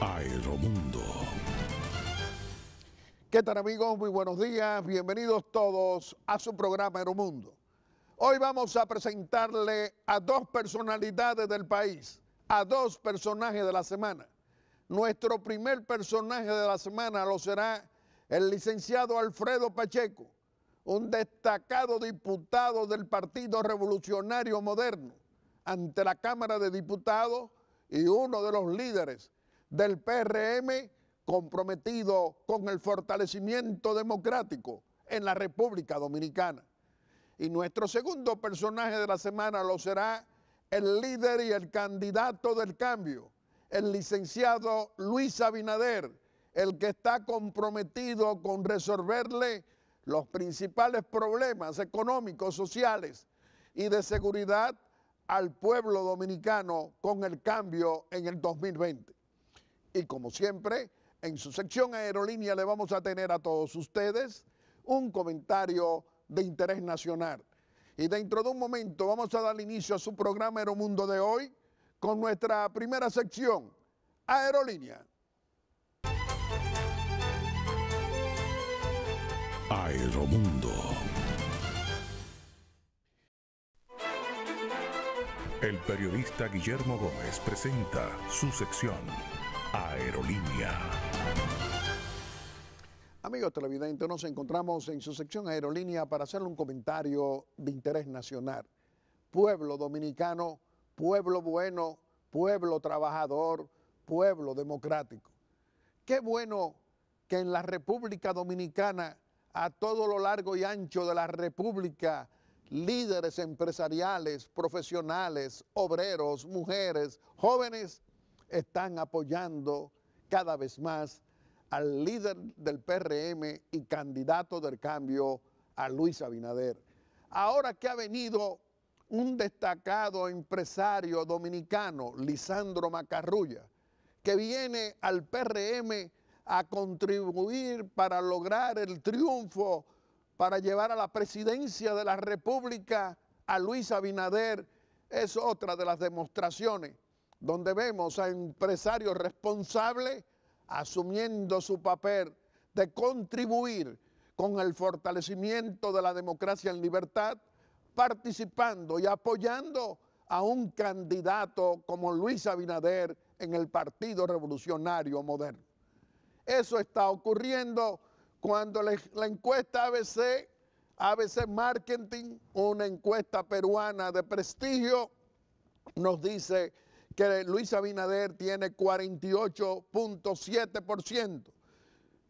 Aeromundo. ¿Qué tal amigos? Muy buenos días. Bienvenidos todos a su programa Aeromundo. Hoy vamos a presentarle a dos personalidades del país, a dos personajes de la semana. Nuestro primer personaje de la semana lo será el licenciado Alfredo Pacheco, un destacado diputado del Partido Revolucionario Moderno ante la Cámara de Diputados y uno de los líderes del PRM comprometido con el fortalecimiento democrático en la República Dominicana. Y nuestro segundo personaje de la semana lo será el líder y el candidato del cambio, el licenciado Luis Abinader, el que está comprometido con resolverle los principales problemas económicos, sociales y de seguridad al pueblo dominicano con el cambio en el 2020. Y como siempre, en su sección aerolínea le vamos a tener a todos ustedes un comentario de interés nacional. Y dentro de un momento vamos a dar inicio a su programa Aeromundo de hoy con nuestra primera sección, Aerolínea. Aeromundo. El periodista Guillermo Gómez presenta su sección Aerolínea. Amigos televidentes, nos encontramos en su sección Aerolínea para hacerle un comentario de interés nacional. Pueblo dominicano, pueblo bueno, pueblo trabajador, pueblo democrático. Qué bueno que en la República Dominicana, a todo lo largo y ancho de la República, líderes empresariales, profesionales, obreros, mujeres, jóvenes, están apoyando cada vez más al líder del PRM y candidato del cambio, a Luis Abinader. Ahora que ha venido un destacado empresario dominicano, Lisandro Macarrulla, que viene al PRM a contribuir para lograr el triunfo, para llevar a la presidencia de la República a Luis Abinader, es otra de las demostraciones donde vemos a empresarios responsables asumiendo su papel de contribuir con el fortalecimiento de la democracia en libertad, participando y apoyando a un candidato como Luis Abinader en el Partido Revolucionario Moderno. Eso está ocurriendo cuando la, encuesta ABC, ABC Marketing, una encuesta peruana de prestigio, nos dice que Luis Abinader tiene 48.7%,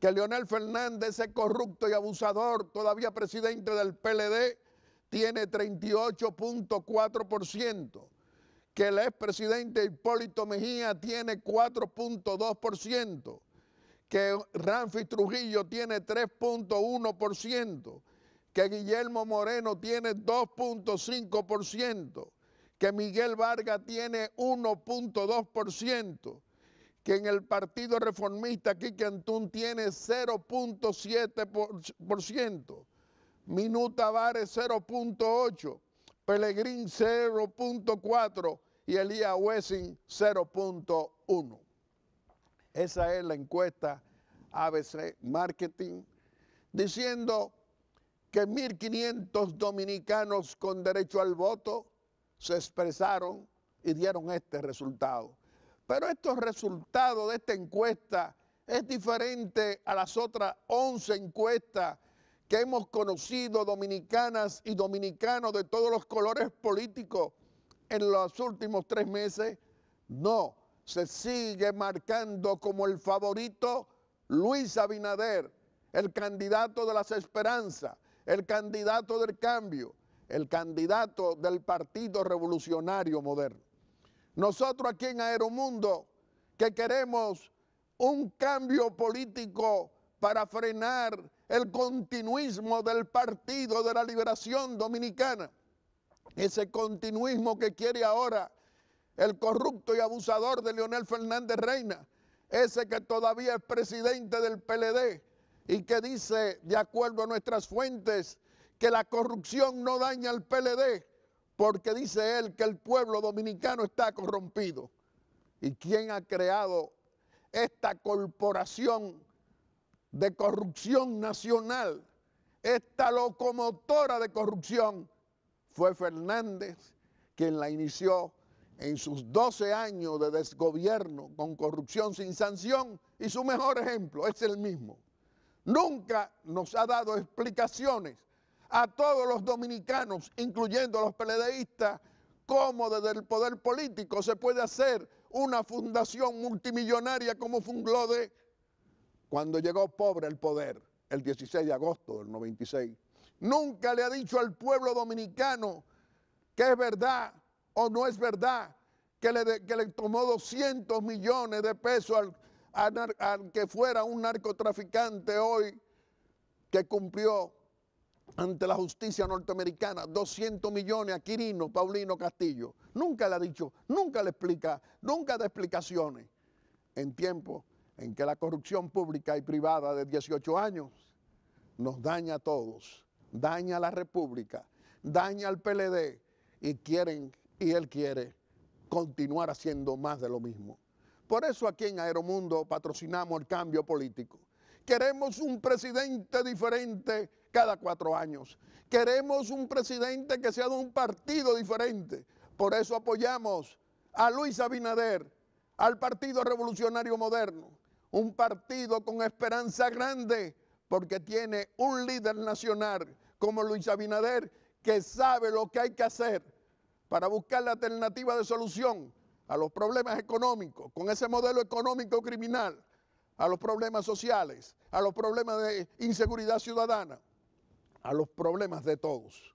que Leonel Fernández es corrupto y abusador, todavía presidente del PLD, tiene 38.4%, que el expresidente Hipólito Mejía tiene 4.2%, que Ramfis Trujillo tiene 3.1%, que Guillermo Moreno tiene 2.5%, que Miguel Vargas tiene 1.2%, que en el Partido Reformista Quique Antún tiene 0.7%, Minuta Vares 0.8%, Pelegrín 0.4% y Elías Wessing 0.1%. Esa es la encuesta ABC Marketing, diciendo que 1.500 dominicanos con derecho al voto se expresaron y dieron este resultado. Pero estos resultados de esta encuesta es diferente a las otras 11 encuestas que hemos conocido dominicanas y dominicanos de todos los colores políticos en los últimos tres meses. No, se sigue marcando como el favorito Luis Abinader, el candidato de las esperanzas, el candidato del cambio, el candidato del Partido Revolucionario Moderno. Nosotros aquí en Aeromundo, que queremos un cambio político para frenar el continuismo del Partido de la Liberación Dominicana, ese continuismo que quiere ahora el corrupto y abusador de Leonel Fernández Reina, ese que todavía es presidente del PLD y que dice, de acuerdo a nuestras fuentes, que la corrupción no daña al PLD, porque dice él que el pueblo dominicano está corrompido. ¿Y quién ha creado esta corporación de corrupción nacional? Esta locomotora de corrupción fue Fernández quien la inició en sus 12 años de desgobierno con corrupción sin sanción y su mejor ejemplo es el mismo. Nunca nos ha dado explicaciones a todos los dominicanos, incluyendo a los peledeístas, cómo desde el poder político se puede hacer una fundación multimillonaria como Funglode cuando llegó pobre el poder el 16 de agosto del 96. Nunca le ha dicho al pueblo dominicano que es verdad o no es verdad que le, que le tomó 200 millones de pesos al que fuera un narcotraficante hoy que cumplió ante la justicia norteamericana, 200 millones a Quirino, Paulino Castillo. Nunca le ha dicho, nunca le explica, nunca da explicaciones. En tiempo en que la corrupción pública y privada de 18 años nos daña a todos, daña a la República, daña al PLD y quieren, y él quiere continuar haciendo más de lo mismo. Por eso aquí en Aeromundo patrocinamos el cambio político. Queremos un presidente diferente cada cuatro años. Queremos un presidente que sea de un partido diferente. Por eso apoyamos a Luis Abinader, al Partido Revolucionario Moderno, un partido con esperanza grande porque tiene un líder nacional como Luis Abinader que sabe lo que hay que hacer para buscar la alternativa de solución a los problemas económicos, con ese modelo económico criminal a los problemas sociales, a los problemas de inseguridad ciudadana, a los problemas de todos.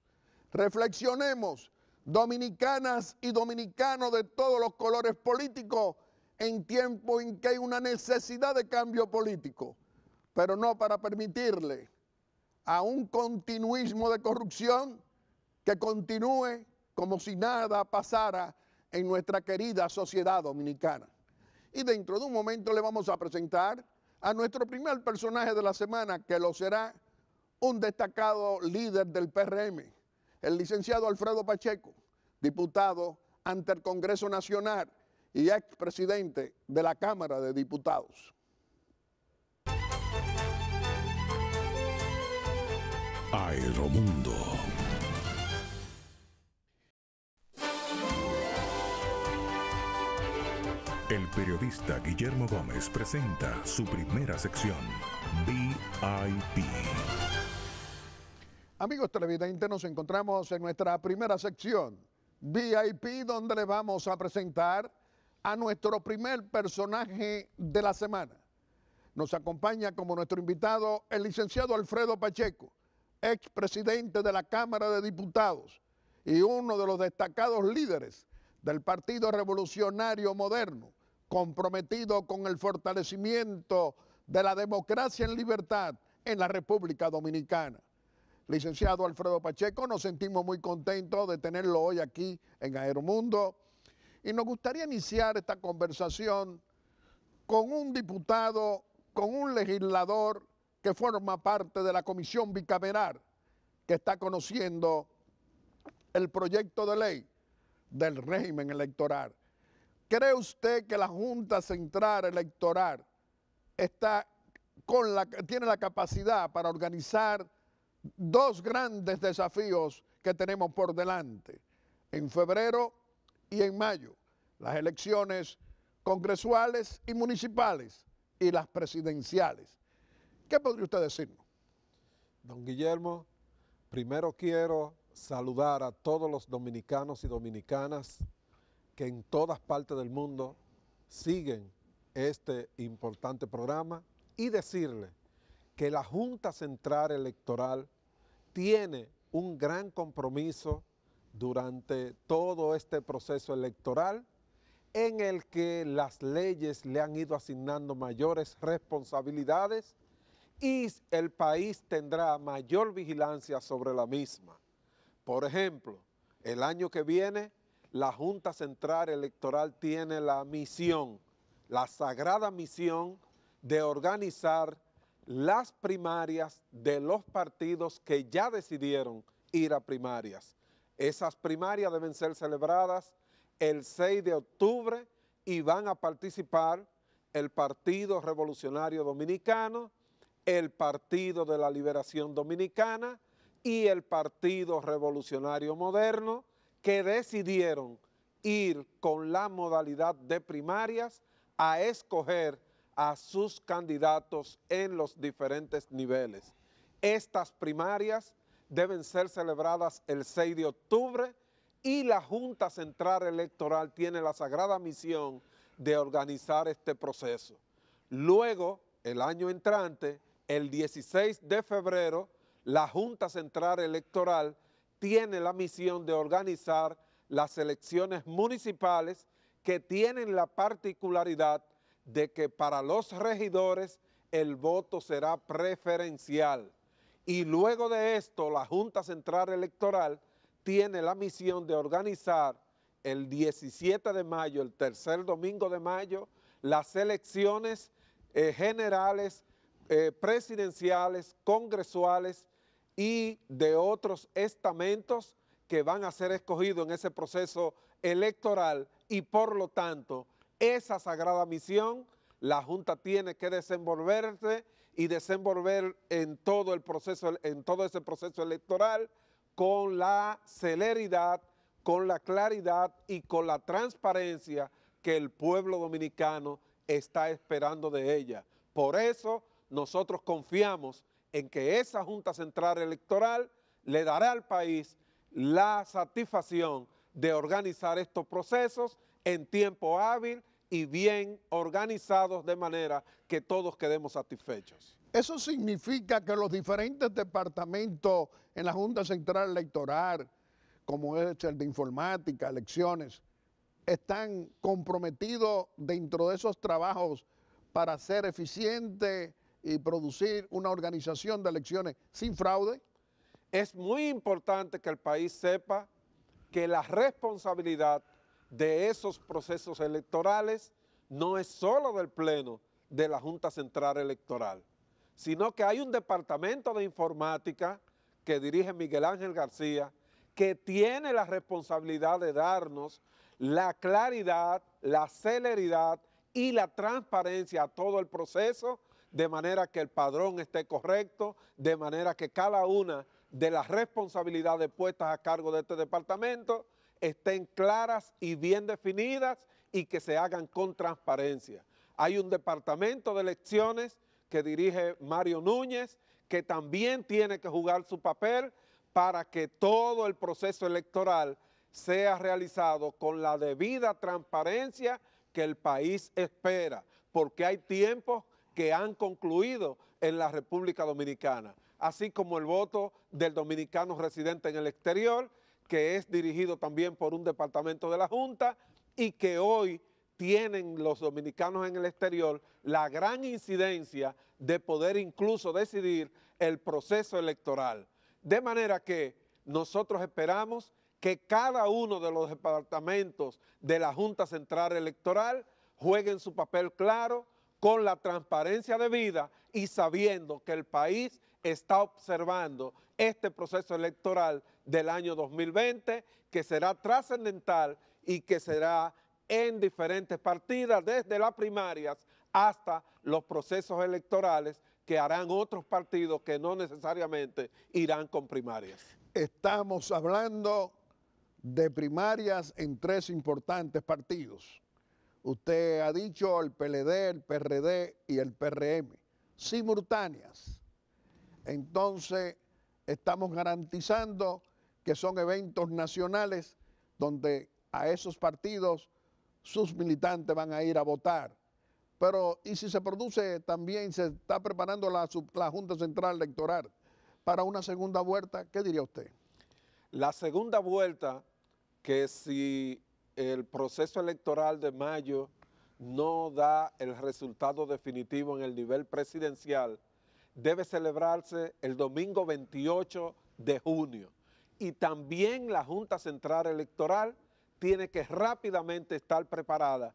Reflexionemos, dominicanas y dominicanos de todos los colores políticos, en tiempo en que hay una necesidad de cambio político, pero no para permitirle a un continuismo de corrupción que continúe como si nada pasara en nuestra querida sociedad dominicana. Y dentro de un momento le vamos a presentar a nuestro primer personaje de la semana, que lo será un destacado líder del PRM, el licenciado Alfredo Pacheco, diputado ante el Congreso Nacional y expresidente de la Cámara de Diputados. Aeromundo El periodista Guillermo Gómez presenta su primera sección, VIP. Amigos televidentes, nos encontramos en nuestra primera sección, VIP, donde le vamos a presentar a nuestro primer personaje de la semana. Nos acompaña como nuestro invitado el licenciado Alfredo Pacheco, expresidente de la Cámara de Diputados y uno de los destacados líderes del Partido Revolucionario Moderno, comprometido con el fortalecimiento de la democracia en libertad en la República Dominicana. Licenciado Alfredo Pacheco, nos sentimos muy contentos de tenerlo hoy aquí en Aeromundo y nos gustaría iniciar esta conversación con un diputado, con un legislador que forma parte de la comisión bicameral que está conociendo el proyecto de ley del régimen electoral. ¿Cree usted que la Junta Central Electoral está con la, tiene la capacidad para organizar dos grandes desafíos que tenemos por delante, en febrero y en mayo, las elecciones congresuales y municipales y las presidenciales. ¿Qué podría usted decirnos? Don Guillermo, primero quiero saludar a todos los dominicanos y dominicanas que en todas partes del mundo siguen este importante programa y decirle que la Junta Central Electoral tiene un gran compromiso durante todo este proceso electoral en el que las leyes le han ido asignando mayores responsabilidades y el país tendrá mayor vigilancia sobre la misma. Por ejemplo, el año que viene la Junta Central Electoral tiene la misión, la sagrada misión de organizar las primarias de los partidos que ya decidieron ir a primarias. Esas primarias deben ser celebradas el 6 de octubre y van a participar el Partido Revolucionario Dominicano, el Partido de la Liberación Dominicana y el Partido Revolucionario Moderno, que decidieron ir con la modalidad de primarias a escoger a sus candidatos en los diferentes niveles. Estas primarias deben ser celebradas el 6 de octubre y la Junta Central Electoral tiene la sagrada misión de organizar este proceso. Luego, el año entrante, el 16 de febrero, la Junta Central Electoral tiene la misión de organizar las elecciones municipales que tienen la particularidad de que para los regidores el voto será preferencial. Y luego de esto, la Junta Central Electoral tiene la misión de organizar el 17 de mayo, el tercer domingo de mayo, las elecciones eh, generales, eh, presidenciales, congresuales y de otros estamentos que van a ser escogidos en ese proceso electoral y por lo tanto esa sagrada misión la Junta tiene que desenvolverse y desenvolver en todo, el proceso, en todo ese proceso electoral con la celeridad, con la claridad y con la transparencia que el pueblo dominicano está esperando de ella. Por eso nosotros confiamos en que esa Junta Central Electoral le dará al país la satisfacción de organizar estos procesos en tiempo hábil y bien organizados de manera que todos quedemos satisfechos. Eso significa que los diferentes departamentos en la Junta Central Electoral, como es el de informática, elecciones, están comprometidos dentro de esos trabajos para ser eficientes, y producir una organización de elecciones sin fraude. Es muy importante que el país sepa que la responsabilidad de esos procesos electorales no es solo del Pleno de la Junta Central Electoral, sino que hay un departamento de informática que dirige Miguel Ángel García, que tiene la responsabilidad de darnos la claridad, la celeridad y la transparencia a todo el proceso de manera que el padrón esté correcto, de manera que cada una de las responsabilidades puestas a cargo de este departamento estén claras y bien definidas y que se hagan con transparencia. Hay un departamento de elecciones que dirige Mario Núñez, que también tiene que jugar su papel para que todo el proceso electoral sea realizado con la debida transparencia que el país espera, porque hay tiempos que han concluido en la República Dominicana, así como el voto del dominicano residente en el exterior, que es dirigido también por un departamento de la Junta y que hoy tienen los dominicanos en el exterior la gran incidencia de poder incluso decidir el proceso electoral. De manera que nosotros esperamos que cada uno de los departamentos de la Junta Central Electoral jueguen su papel claro, con la transparencia de vida y sabiendo que el país está observando este proceso electoral del año 2020, que será trascendental y que será en diferentes partidas, desde las primarias hasta los procesos electorales que harán otros partidos que no necesariamente irán con primarias. Estamos hablando de primarias en tres importantes partidos. Usted ha dicho el PLD, el PRD y el PRM, simultáneas. Entonces, estamos garantizando que son eventos nacionales donde a esos partidos sus militantes van a ir a votar. Pero, ¿y si se produce también, se está preparando la, la Junta Central Electoral para una segunda vuelta? ¿Qué diría usted? La segunda vuelta, que si el proceso electoral de mayo no da el resultado definitivo en el nivel presidencial, debe celebrarse el domingo 28 de junio. Y también la Junta Central Electoral tiene que rápidamente estar preparada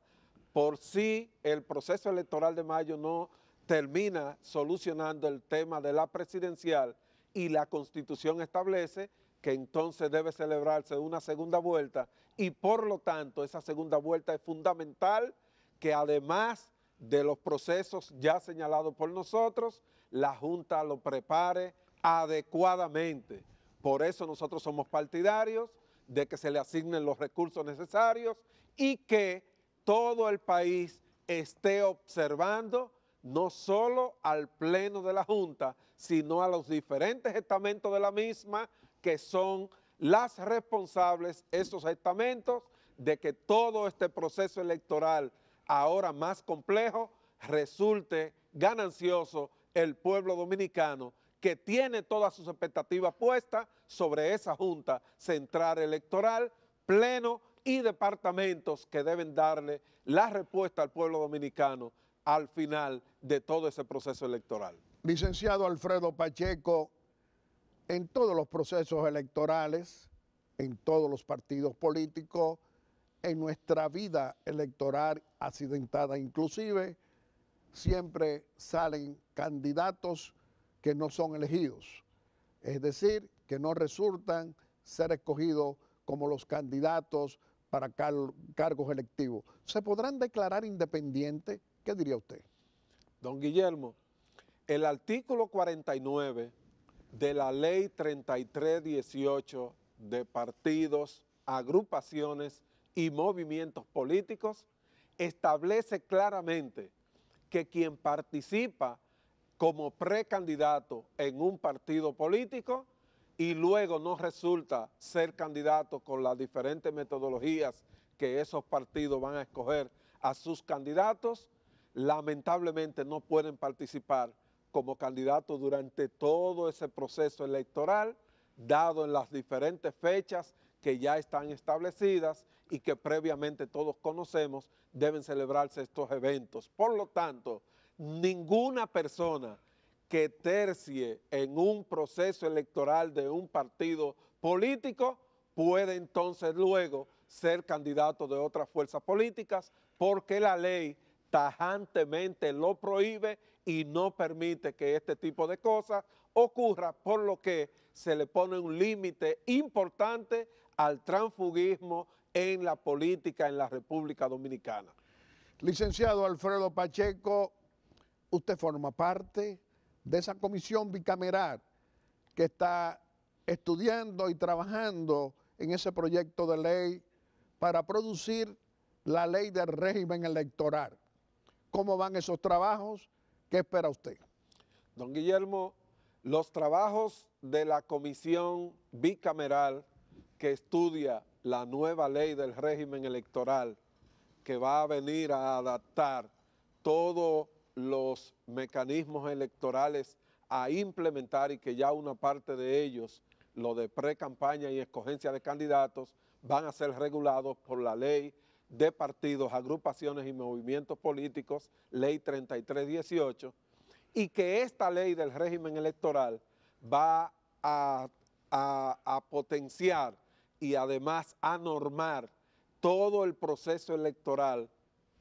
por si el proceso electoral de mayo no termina solucionando el tema de la presidencial y la constitución establece que entonces debe celebrarse una segunda vuelta y por lo tanto esa segunda vuelta es fundamental que además de los procesos ya señalados por nosotros, la Junta lo prepare adecuadamente. Por eso nosotros somos partidarios de que se le asignen los recursos necesarios y que todo el país esté observando no solo al Pleno de la Junta, sino a los diferentes estamentos de la misma, que son las responsables, esos estamentos, de que todo este proceso electoral, ahora más complejo, resulte ganancioso el pueblo dominicano que tiene todas sus expectativas puestas sobre esa Junta Central Electoral, Pleno y departamentos que deben darle la respuesta al pueblo dominicano al final de todo ese proceso electoral. Licenciado Alfredo Pacheco, en todos los procesos electorales, en todos los partidos políticos, en nuestra vida electoral accidentada inclusive, siempre salen candidatos que no son elegidos, es decir, que no resultan ser escogidos como los candidatos para cargos electivos. ¿Se podrán declarar independientes? ¿Qué diría usted? Don Guillermo, el artículo 49 de la ley 3318 de partidos, agrupaciones y movimientos políticos, establece claramente que quien participa como precandidato en un partido político y luego no resulta ser candidato con las diferentes metodologías que esos partidos van a escoger a sus candidatos, lamentablemente no pueden participar como candidato durante todo ese proceso electoral, dado en las diferentes fechas que ya están establecidas y que previamente todos conocemos, deben celebrarse estos eventos. Por lo tanto, ninguna persona que tercie en un proceso electoral de un partido político puede entonces luego ser candidato de otras fuerzas políticas porque la ley tajantemente lo prohíbe y no permite que este tipo de cosas ocurra, por lo que se le pone un límite importante al transfugismo en la política en la República Dominicana. Licenciado Alfredo Pacheco, usted forma parte de esa comisión bicameral que está estudiando y trabajando en ese proyecto de ley para producir la ley del régimen electoral. ¿Cómo van esos trabajos? ¿Qué espera usted? Don Guillermo, los trabajos de la comisión bicameral que estudia la nueva ley del régimen electoral que va a venir a adaptar todos los mecanismos electorales a implementar y que ya una parte de ellos, lo de pre-campaña y escogencia de candidatos, van a ser regulados por la ley de partidos, agrupaciones y movimientos políticos, ley 3318, y que esta ley del régimen electoral va a, potenciar y además a normar todo el proceso electoral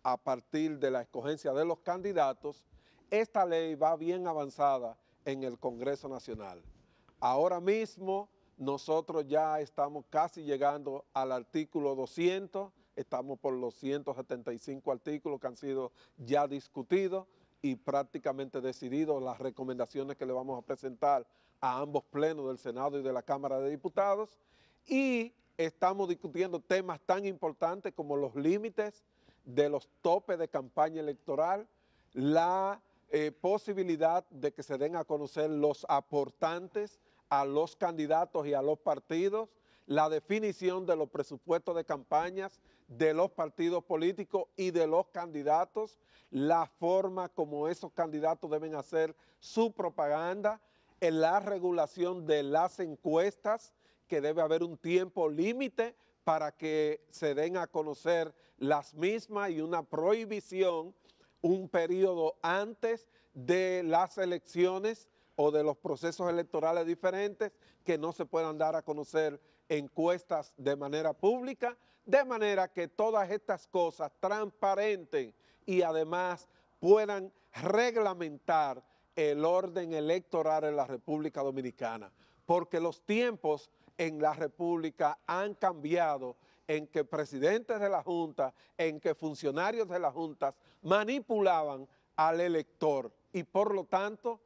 a partir de la escogencia de los candidatos, esta ley va bien avanzada en el Congreso Nacional. Ahora mismo nosotros ya estamos casi llegando al artículo 200 estamos por los 175 artículos que han sido ya discutidos y prácticamente decididos las recomendaciones que le vamos a presentar a ambos plenos del Senado y de la Cámara de Diputados y estamos discutiendo temas tan importantes como los límites de los topes de campaña electoral, la eh, posibilidad de que se den a conocer los aportantes a los candidatos y a los partidos, la definición de los presupuestos de campañas de los partidos políticos y de los candidatos, la forma como esos candidatos deben hacer su propaganda, en la regulación de las encuestas, que debe haber un tiempo límite para que se den a conocer las mismas y una prohibición un periodo antes de las elecciones o de los procesos electorales diferentes que no se puedan dar a conocer encuestas de manera pública, de manera que todas estas cosas transparenten y además puedan reglamentar el orden electoral en la República Dominicana, porque los tiempos en la República han cambiado en que presidentes de la Junta, en que funcionarios de las Juntas manipulaban al elector y por lo tanto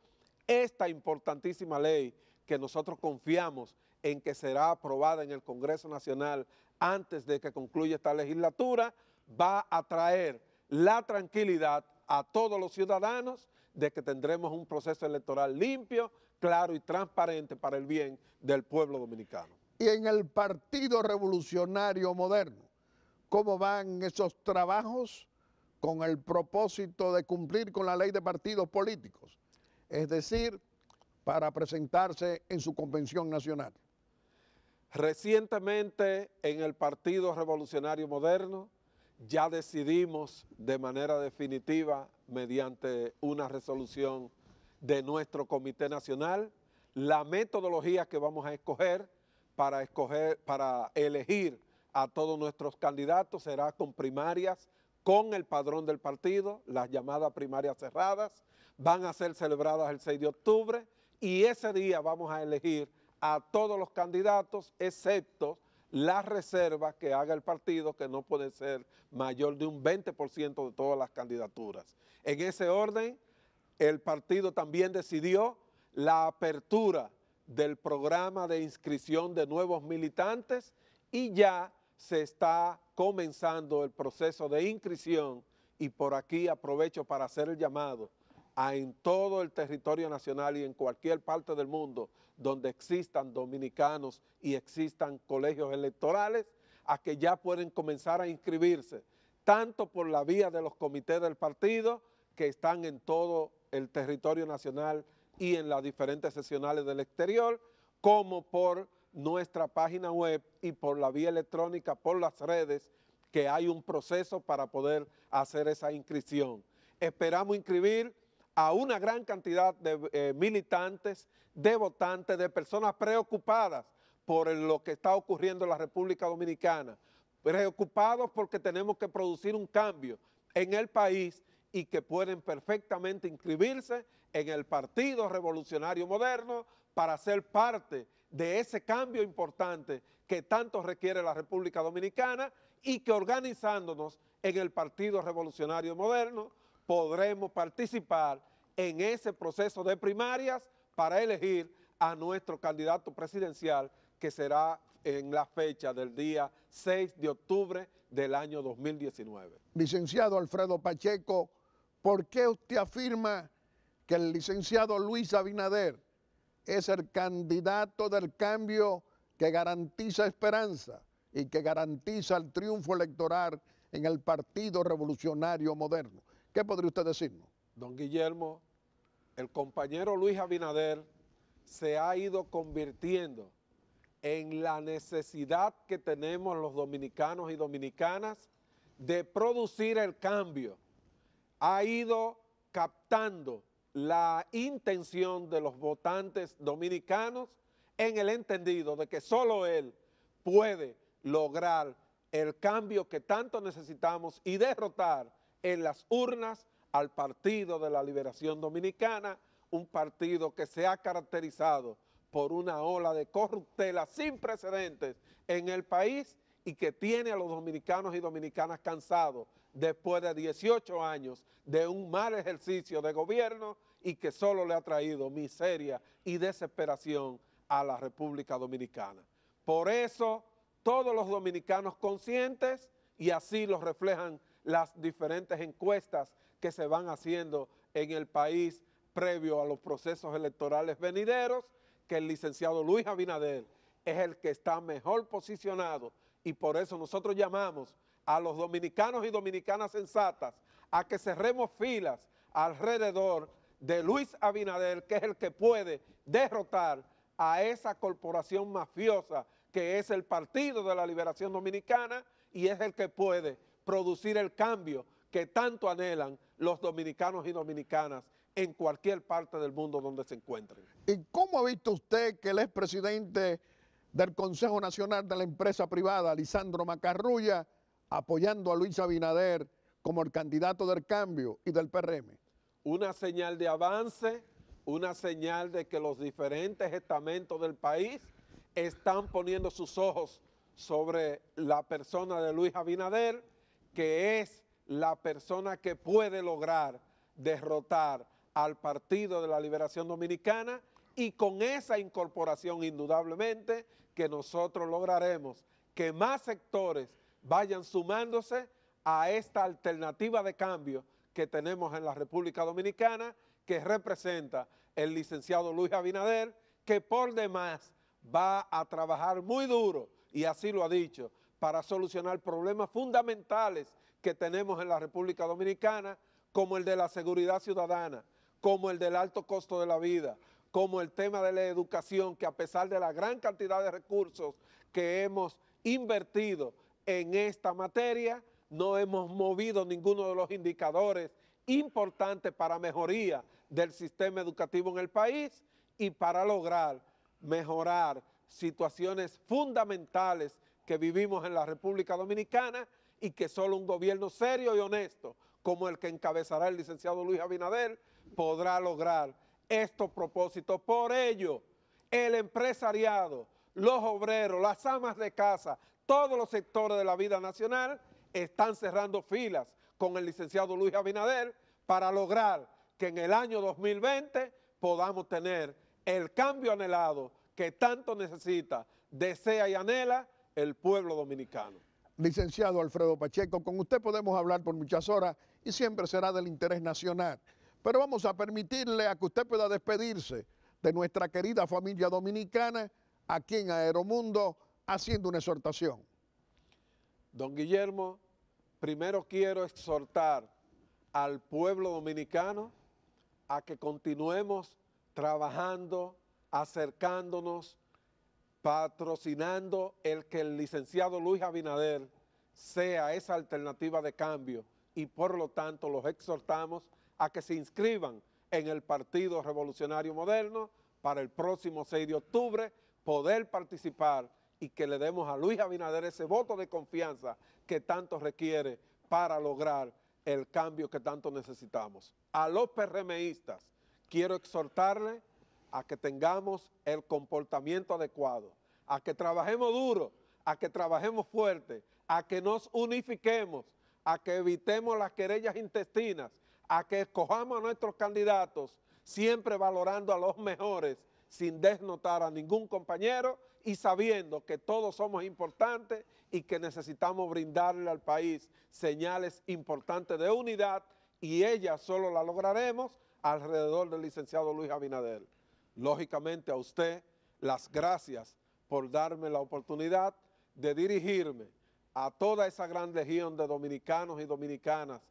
esta importantísima ley que nosotros confiamos en que será aprobada en el Congreso Nacional antes de que concluya esta legislatura, va a traer la tranquilidad a todos los ciudadanos de que tendremos un proceso electoral limpio, claro y transparente para el bien del pueblo dominicano. Y en el Partido Revolucionario Moderno, ¿cómo van esos trabajos con el propósito de cumplir con la ley de partidos políticos? es decir, para presentarse en su convención nacional. Recientemente en el Partido Revolucionario Moderno ya decidimos de manera definitiva, mediante una resolución de nuestro Comité Nacional, la metodología que vamos a escoger para, escoger, para elegir a todos nuestros candidatos será con primarias, con el padrón del partido, las llamadas primarias cerradas, van a ser celebradas el 6 de octubre y ese día vamos a elegir a todos los candidatos, excepto las reservas que haga el partido, que no puede ser mayor de un 20% de todas las candidaturas. En ese orden, el partido también decidió la apertura del programa de inscripción de nuevos militantes y ya se está comenzando el proceso de inscripción y por aquí aprovecho para hacer el llamado a en todo el territorio nacional y en cualquier parte del mundo donde existan dominicanos y existan colegios electorales, a que ya pueden comenzar a inscribirse, tanto por la vía de los comités del partido que están en todo el territorio nacional y en las diferentes sesionales del exterior, como por nuestra página web y por la vía electrónica, por las redes, que hay un proceso para poder hacer esa inscripción. Esperamos inscribir a una gran cantidad de eh, militantes, de votantes, de personas preocupadas por lo que está ocurriendo en la República Dominicana, preocupados porque tenemos que producir un cambio en el país y que pueden perfectamente inscribirse en el Partido Revolucionario Moderno para ser parte de ese cambio importante que tanto requiere la República Dominicana y que organizándonos en el Partido Revolucionario Moderno podremos participar en ese proceso de primarias para elegir a nuestro candidato presidencial que será en la fecha del día 6 de octubre del año 2019. Licenciado Alfredo Pacheco, ¿por qué usted afirma que el licenciado Luis Abinader es el candidato del cambio que garantiza esperanza y que garantiza el triunfo electoral en el Partido Revolucionario Moderno? ¿Qué podría usted decirnos? Don Guillermo, el compañero Luis Abinader se ha ido convirtiendo en la necesidad que tenemos los dominicanos y dominicanas de producir el cambio. Ha ido captando la intención de los votantes dominicanos en el entendido de que solo él puede lograr el cambio que tanto necesitamos y derrotar en las urnas al Partido de la Liberación Dominicana, un partido que se ha caracterizado por una ola de corruptela sin precedentes en el país y que tiene a los dominicanos y dominicanas cansados después de 18 años de un mal ejercicio de gobierno y que solo le ha traído miseria y desesperación a la República Dominicana. Por eso, todos los dominicanos conscientes, y así los reflejan las diferentes encuestas que se van haciendo en el país previo a los procesos electorales venideros, que el licenciado Luis Abinader es el que está mejor posicionado y por eso nosotros llamamos a los dominicanos y dominicanas sensatas a que cerremos filas alrededor de Luis Abinader, que es el que puede derrotar a esa corporación mafiosa que es el Partido de la Liberación Dominicana y es el que puede producir el cambio que tanto anhelan los dominicanos y dominicanas en cualquier parte del mundo donde se encuentren. ¿Y cómo ha visto usted que el expresidente del Consejo Nacional de la Empresa Privada, Lisandro Macarrulla, apoyando a Luis Abinader como el candidato del cambio y del PRM? Una señal de avance, una señal de que los diferentes estamentos del país están poniendo sus ojos sobre la persona de Luis Abinader que es la persona que puede lograr derrotar al Partido de la Liberación Dominicana y con esa incorporación indudablemente que nosotros lograremos que más sectores vayan sumándose a esta alternativa de cambio que tenemos en la República Dominicana que representa el licenciado Luis Abinader que por demás va a trabajar muy duro y así lo ha dicho para solucionar problemas fundamentales que tenemos en la República Dominicana, como el de la seguridad ciudadana, como el del alto costo de la vida, como el tema de la educación, que a pesar de la gran cantidad de recursos que hemos invertido en esta materia, no hemos movido ninguno de los indicadores importantes para mejoría del sistema educativo en el país y para lograr mejorar situaciones fundamentales que vivimos en la República Dominicana y que solo un gobierno serio y honesto como el que encabezará el licenciado Luis Abinader podrá lograr estos propósitos. Por ello, el empresariado, los obreros, las amas de casa, todos los sectores de la vida nacional están cerrando filas con el licenciado Luis Abinader para lograr que en el año 2020 podamos tener el cambio anhelado que tanto necesita, desea y anhela el pueblo dominicano. Licenciado Alfredo Pacheco, con usted podemos hablar por muchas horas y siempre será del interés nacional, pero vamos a permitirle a que usted pueda despedirse de nuestra querida familia dominicana aquí en Aeromundo haciendo una exhortación. Don Guillermo, primero quiero exhortar al pueblo dominicano a que continuemos trabajando, acercándonos patrocinando el que el licenciado Luis Abinader sea esa alternativa de cambio y por lo tanto los exhortamos a que se inscriban en el Partido Revolucionario Moderno para el próximo 6 de octubre poder participar y que le demos a Luis Abinader ese voto de confianza que tanto requiere para lograr el cambio que tanto necesitamos. A los PRMistas quiero exhortarle a que tengamos el comportamiento adecuado, a que trabajemos duro, a que trabajemos fuerte, a que nos unifiquemos, a que evitemos las querellas intestinas, a que escojamos a nuestros candidatos, siempre valorando a los mejores, sin desnotar a ningún compañero y sabiendo que todos somos importantes y que necesitamos brindarle al país señales importantes de unidad y ellas solo la lograremos alrededor del licenciado Luis Abinader. Lógicamente a usted las gracias por darme la oportunidad de dirigirme a toda esa gran legión de dominicanos y dominicanas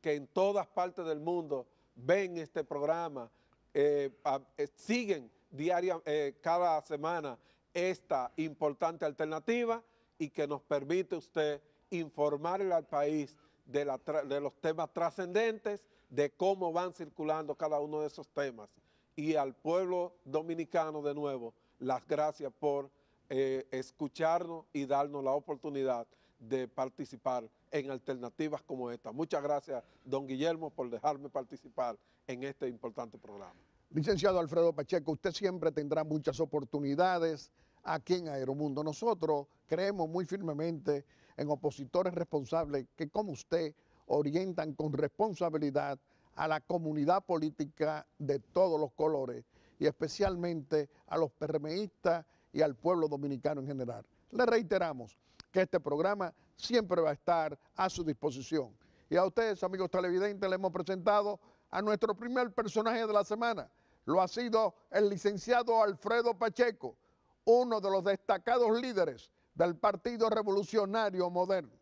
que en todas partes del mundo ven este programa, eh, eh, siguen diaria, eh, cada semana esta importante alternativa y que nos permite usted informarle al país de los temas trascendentes, de cómo van circulando cada uno de esos temas y al pueblo dominicano de nuevo las gracias por eh, escucharnos y darnos la oportunidad de participar en alternativas como esta. Muchas gracias, don Guillermo, por dejarme participar en este importante programa. Licenciado Alfredo Pacheco, usted siempre tendrá muchas oportunidades aquí en Aeromundo. Nosotros creemos muy firmemente en opositores responsables que como usted orientan con responsabilidad a la comunidad política de todos los colores y especialmente a los permeístas y al pueblo dominicano en general. Le reiteramos que este programa siempre va a estar a su disposición. Y a ustedes, amigos televidentes, le hemos presentado a nuestro primer personaje de la semana. Lo ha sido el licenciado Alfredo Pacheco, uno de los destacados líderes del Partido Revolucionario Moderno.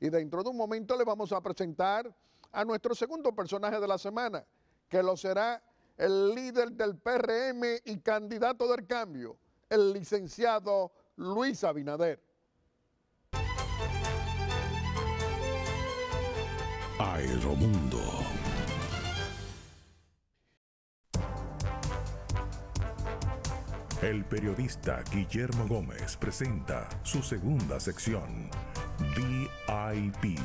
Y dentro de un momento le vamos a presentar a nuestro segundo personaje de la semana, que lo será el líder del PRM y candidato del cambio, el licenciado Luis Abinader. Aeromundo. El periodista Guillermo Gómez presenta su segunda sección, VIP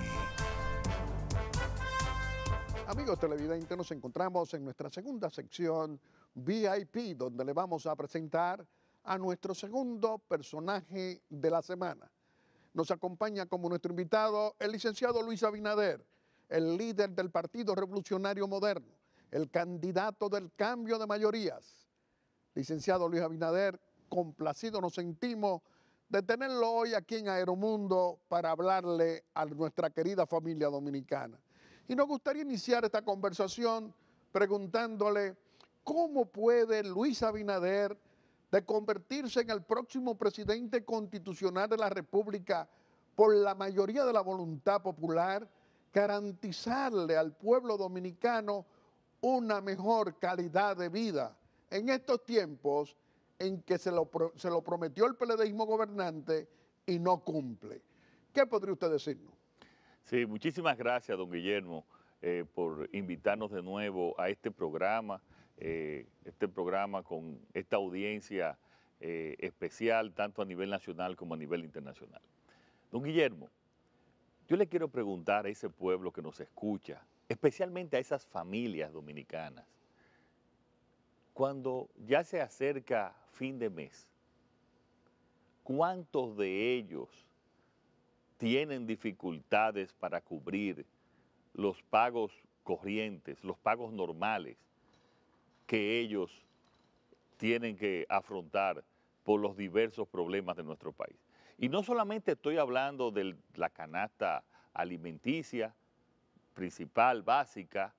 Amigos televidentes, nos encontramos en nuestra segunda sección VIP, donde le vamos a presentar a nuestro segundo personaje de la semana. Nos acompaña como nuestro invitado el licenciado Luis Abinader, el líder del Partido Revolucionario Moderno, el candidato del cambio de mayorías. Licenciado Luis Abinader, complacido nos sentimos de tenerlo hoy aquí en Aeromundo para hablarle a nuestra querida familia dominicana. Y nos gustaría iniciar esta conversación preguntándole cómo puede Luis Abinader de convertirse en el próximo presidente constitucional de la República por la mayoría de la voluntad popular, garantizarle al pueblo dominicano una mejor calidad de vida en estos tiempos en que se lo, se lo prometió el peledeísmo gobernante y no cumple. ¿Qué podría usted decirnos? Sí, muchísimas gracias, don Guillermo, eh, por invitarnos de nuevo a este programa, eh, este programa con esta audiencia eh, especial, tanto a nivel nacional como a nivel internacional. Don Guillermo, yo le quiero preguntar a ese pueblo que nos escucha, especialmente a esas familias dominicanas, cuando ya se acerca fin de mes, ¿cuántos de ellos tienen dificultades para cubrir los pagos corrientes, los pagos normales que ellos tienen que afrontar por los diversos problemas de nuestro país. Y no solamente estoy hablando de la canasta alimenticia principal, básica,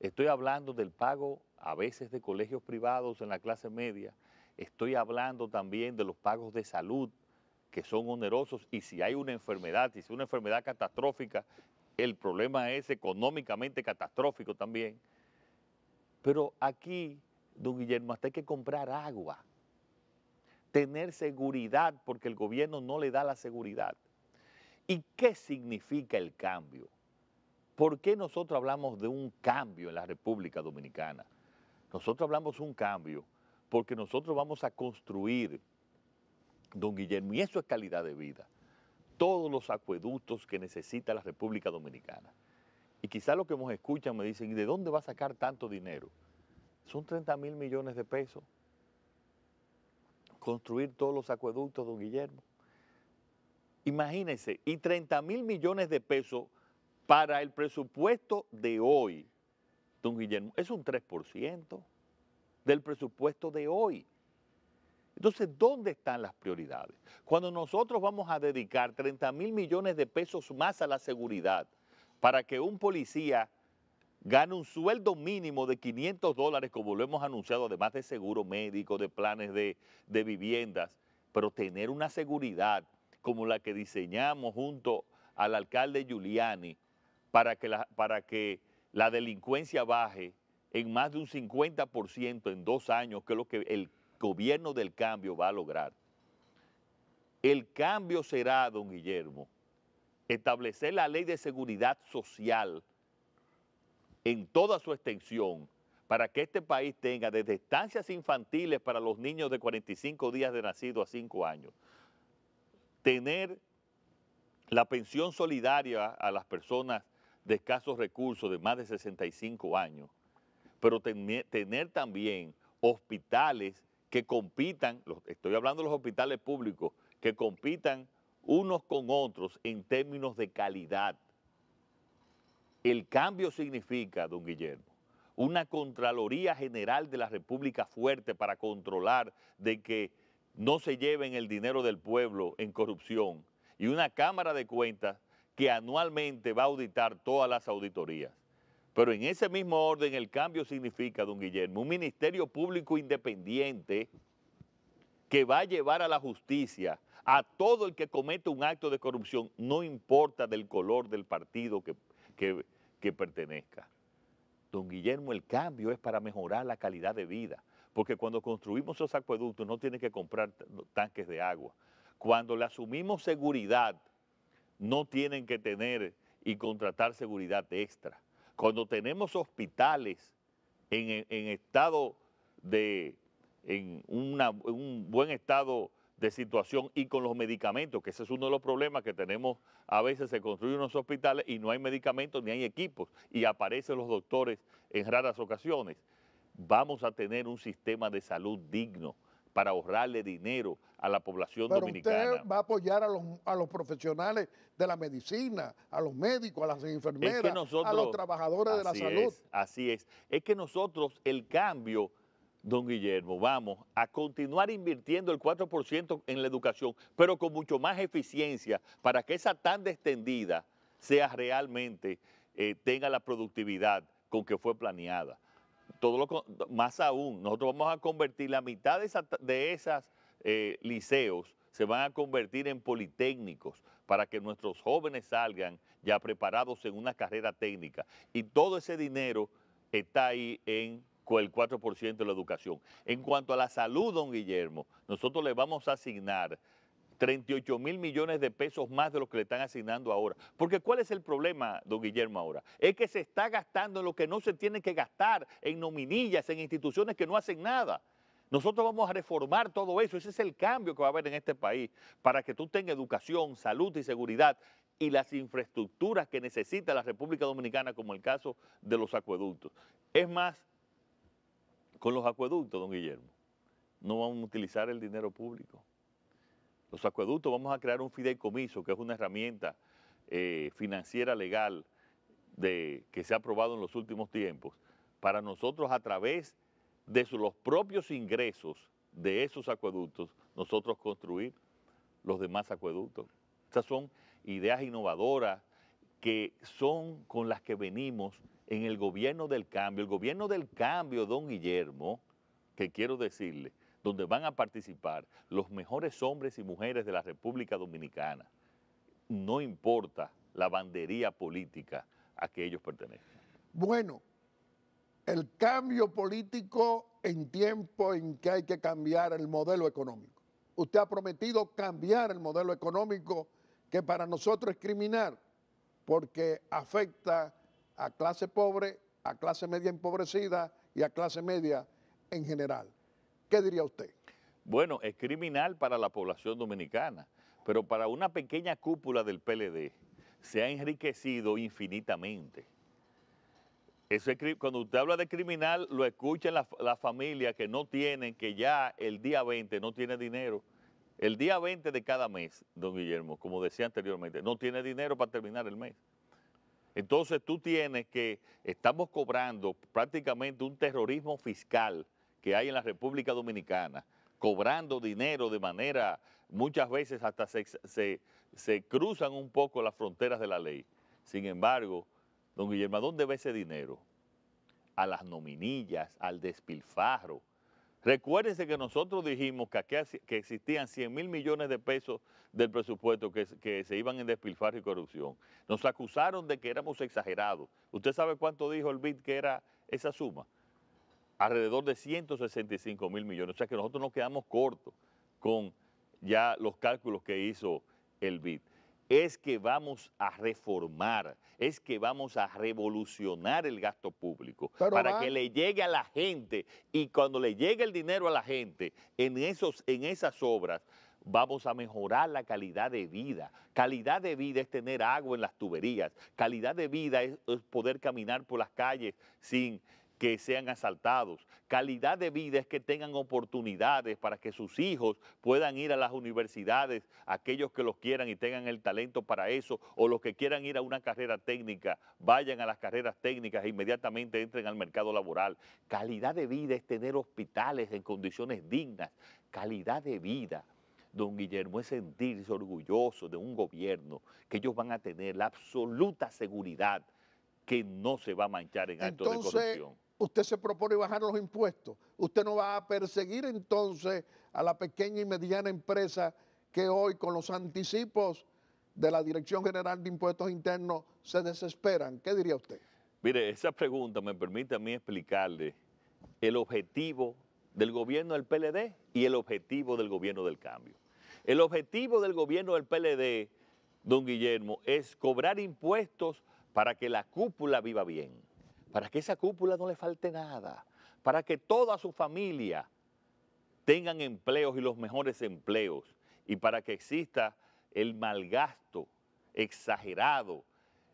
estoy hablando del pago a veces de colegios privados en la clase media, estoy hablando también de los pagos de salud que son onerosos y si hay una enfermedad, y si una enfermedad catastrófica, el problema es económicamente catastrófico también. Pero aquí, don Guillermo, hasta hay que comprar agua, tener seguridad, porque el gobierno no le da la seguridad. ¿Y qué significa el cambio? ¿Por qué nosotros hablamos de un cambio en la República Dominicana? Nosotros hablamos de un cambio porque nosotros vamos a construir don Guillermo, y eso es calidad de vida. Todos los acueductos que necesita la República Dominicana. Y quizá lo que nos escuchan me dicen, ¿y de dónde va a sacar tanto dinero? Son 30 mil millones de pesos. Construir todos los acueductos, don Guillermo. Imagínense, y 30 mil millones de pesos para el presupuesto de hoy, don Guillermo, es un 3% del presupuesto de hoy. Entonces, ¿dónde están las prioridades? Cuando nosotros vamos a dedicar 30 mil millones de pesos más a la seguridad para que un policía gane un sueldo mínimo de 500 dólares, como lo hemos anunciado, además de seguro médico, de planes de, viviendas, pero tener una seguridad como la que diseñamos junto al alcalde Giuliani para que la, para que la delincuencia baje en más de un 50% en dos años, que es lo que el gobierno del cambio va a lograr. El cambio será, don Guillermo, establecer la ley de seguridad social en toda su extensión para que este país tenga desde estancias infantiles para los niños de 45 días de nacido a 5 años, tener la pensión solidaria a las personas de escasos recursos de más de 65 años, pero tener también hospitales que compitan, estoy hablando de los hospitales públicos, que compitan unos con otros en términos de calidad. El cambio significa, don Guillermo, una Contraloría General de la República fuerte para controlar de que no se lleven el dinero del pueblo en corrupción y una Cámara de Cuentas que anualmente va a auditar todas las auditorías. Pero en ese mismo orden el cambio significa, don Guillermo, un ministerio público independiente que va a llevar a la justicia a todo el que comete un acto de corrupción, no importa del color del partido que, pertenezca. Don Guillermo, el cambio es para mejorar la calidad de vida, porque cuando construimos esos acueductos no tienen que comprar tanques de agua. Cuando le asumimos seguridad, no tienen que tener y contratar seguridad extra. Cuando tenemos hospitales en, estado de, un buen estado de situación y con los medicamentos, que ese es uno de los problemas que tenemos. A veces se construyen unos hospitales y no hay medicamentos ni hay equipos y aparecen los doctores en raras ocasiones. Vamos a tener un sistema de salud digno para ahorrarle dinero a la población Pero dominicana. Usted va a apoyar a los, profesionales de la medicina, a los médicos, a las enfermeras, a los trabajadores de la salud. así es. Es que nosotros el cambio, don Guillermo, vamos a continuar invirtiendo el 4% en la educación, pero con mucho más eficiencia para que esa tan extendida sea realmente, eh, tenga la productividad con que fue planeada. Todo lo, más aún, nosotros vamos a convertir la mitad de, esos eh, liceos se van a convertir en politécnicos para que nuestros jóvenes salgan ya preparados en una carrera técnica. Y todo ese dinero está ahí en el 4% de la educación. En cuanto a la salud, don Guillermo, nosotros le vamos a asignar 38 mil millones de pesos más de los que le están asignando ahora. Porque ¿cuál es el problema, don Guillermo, ahora? Es que se está gastando en lo que no se tiene que gastar, en nominillas, en instituciones que no hacen nada. Nosotros vamos a reformar todo eso, ese es el cambio que va a haber en este país, para que tú tengas educación, salud y seguridad y las infraestructuras que necesita la República Dominicana, como el caso de los acueductos. Es más, con los acueductos, don Guillermo, no vamos a utilizar el dinero público. Los acueductos, vamos a crear un fideicomiso, que es una herramienta eh, financiera legal de, que se ha aprobado en los últimos tiempos, para nosotros a través de los propios ingresos de esos acueductos, nosotros construir los demás acueductos. Estas son ideas innovadoras que son con las que venimos en el gobierno del cambio. El gobierno del cambio, don Guillermo, que quiero decirle, donde van a participar los mejores hombres y mujeres de la República Dominicana. No importa la bandería política a que ellos pertenecen. Bueno, el cambio político en tiempo en que hay que cambiar el modelo económico. Usted ha prometido cambiar el modelo económico que para nosotros es criminal porque afecta a clase pobre, a clase media empobrecida y a clase media en general. ¿Qué diría usted? Bueno, es criminal para la población dominicana, pero para una pequeña cúpula del PLD se ha enriquecido infinitamente. Eso es, cuando usted habla de criminal, lo escuchan las la familias que no tienen, que ya el día 20 no tiene dinero. El día 20 de cada mes, don Guillermo, como decía anteriormente, no tiene dinero para terminar el mes. Entonces tú tienes que, estamos cobrando prácticamente un terrorismo fiscal que hay en la República Dominicana, cobrando dinero de manera, muchas veces hasta se, cruzan un poco las fronteras de la ley. Sin embargo, don Guillermo, ¿a dónde va ese dinero? A las nominillas, al despilfarro. Recuérdense que nosotros dijimos que, existían 100 mil millones de pesos del presupuesto que, que, se iban en despilfarro y corrupción. Nos acusaron de que éramos exagerados. ¿Usted sabe cuánto dijo el BID que era esa suma? alrededor de 165 mil millones. O sea que nosotros nos quedamos cortos con ya los cálculos que hizo el BID. Es que vamos a reformar, es que vamos a revolucionar el gasto público para que le llegue a la gente y cuando le llegue el dinero a la gente en, esos, en esas obras, vamos a mejorar la calidad de vida. Calidad de vida es tener agua en las tuberías, calidad de vida es poder caminar por las calles sin que sean asaltados. Calidad de vida es que tengan oportunidades para que sus hijos puedan ir a las universidades, aquellos que los quieran y tengan el talento para eso, o los que quieran ir a una carrera técnica, vayan a las carreras técnicas e inmediatamente entren al mercado laboral. Calidad de vida es tener hospitales en condiciones dignas. Calidad de vida, don Guillermo, es sentirse orgulloso de un gobierno que ellos van a tener la absoluta seguridad que no se va a manchar en actos de corrupción usted se propone bajar los impuestos, usted no va a perseguir entonces a la pequeña y mediana empresa que hoy con los anticipos de la Dirección General de Impuestos Internos se desesperan. ¿Qué diría usted? Mire, esa pregunta me permite a mí explicarle el objetivo del gobierno del PLD y el objetivo del gobierno del cambio. El objetivo del gobierno del PLD, don Guillermo, es cobrar impuestos para que la cúpula viva bien para que esa cúpula no le falte nada, para que toda su familia tengan empleos y los mejores empleos, y para que exista el malgasto exagerado,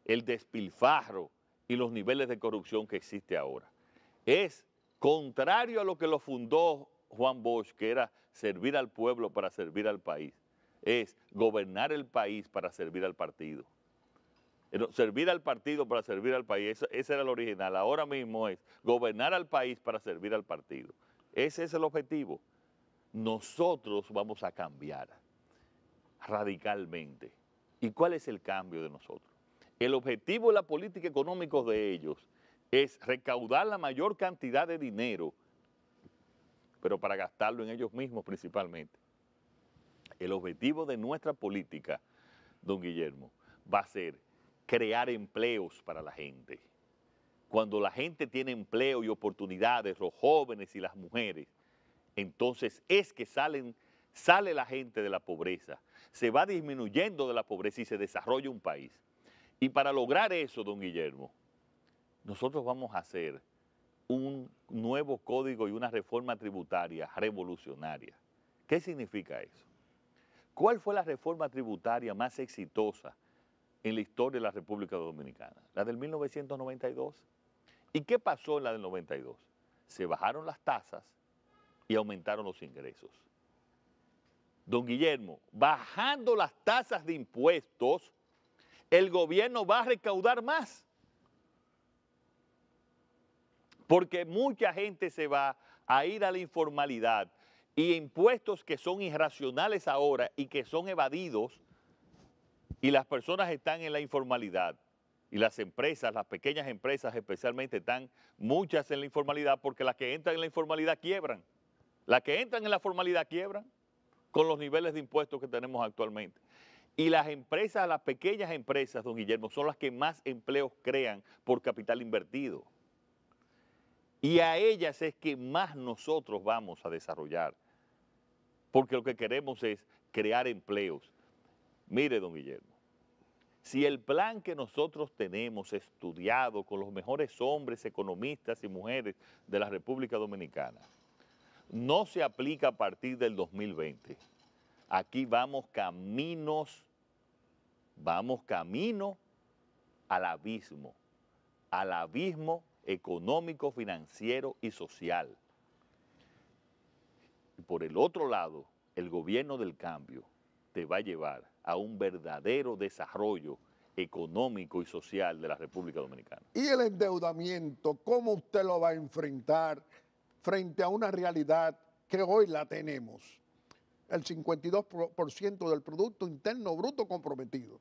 el despilfarro y los niveles de corrupción que existe ahora. Es contrario a lo que lo fundó Juan Bosch, que era servir al pueblo para servir al país. Es gobernar el país para servir al partido. Servir al partido para servir al país, esa ese era el original. Ahora mismo es gobernar al país para servir al partido. Ese es el objetivo. Nosotros vamos a cambiar radicalmente. ¿Y cuál es el cambio de nosotros? El objetivo de la política económica de ellos es recaudar la mayor cantidad de dinero, pero para gastarlo en ellos mismos principalmente. El objetivo de nuestra política, don Guillermo, va a ser crear empleos para la gente. Cuando la gente tiene empleo y oportunidades, los jóvenes y las mujeres, entonces es que salen, sale la gente de la pobreza, se va disminuyendo de la pobreza y se desarrolla un país. Y para lograr eso, don Guillermo, nosotros vamos a hacer un nuevo código y una reforma tributaria revolucionaria. ¿Qué significa eso? ¿Cuál fue la reforma tributaria más exitosa en la historia de la República Dominicana, la del 1992. ¿Y qué pasó en la del 92? Se bajaron las tasas y aumentaron los ingresos. Don Guillermo, bajando las tasas de impuestos, el gobierno va a recaudar más. Porque mucha gente se va a ir a la informalidad y impuestos que son irracionales ahora y que son evadidos y las personas están en la informalidad. Y las empresas, las pequeñas empresas especialmente, están muchas en la informalidad porque las que entran en la informalidad quiebran. Las que entran en la formalidad quiebran con los niveles de impuestos que tenemos actualmente. Y las empresas, las pequeñas empresas, don Guillermo, son las que más empleos crean por capital invertido. Y a ellas es que más nosotros vamos a desarrollar. Porque lo que queremos es crear empleos. Mire, don Guillermo, si el plan que nosotros tenemos estudiado con los mejores hombres, economistas y mujeres de la República Dominicana no se aplica a partir del 2020, aquí vamos caminos, vamos camino al abismo, al abismo económico, financiero y social. Y por el otro lado, el gobierno del cambio te va a llevar a un verdadero desarrollo económico y social de la República Dominicana. ¿Y el endeudamiento, cómo usted lo va a enfrentar frente a una realidad que hoy la tenemos? El 52% del Producto Interno Bruto comprometido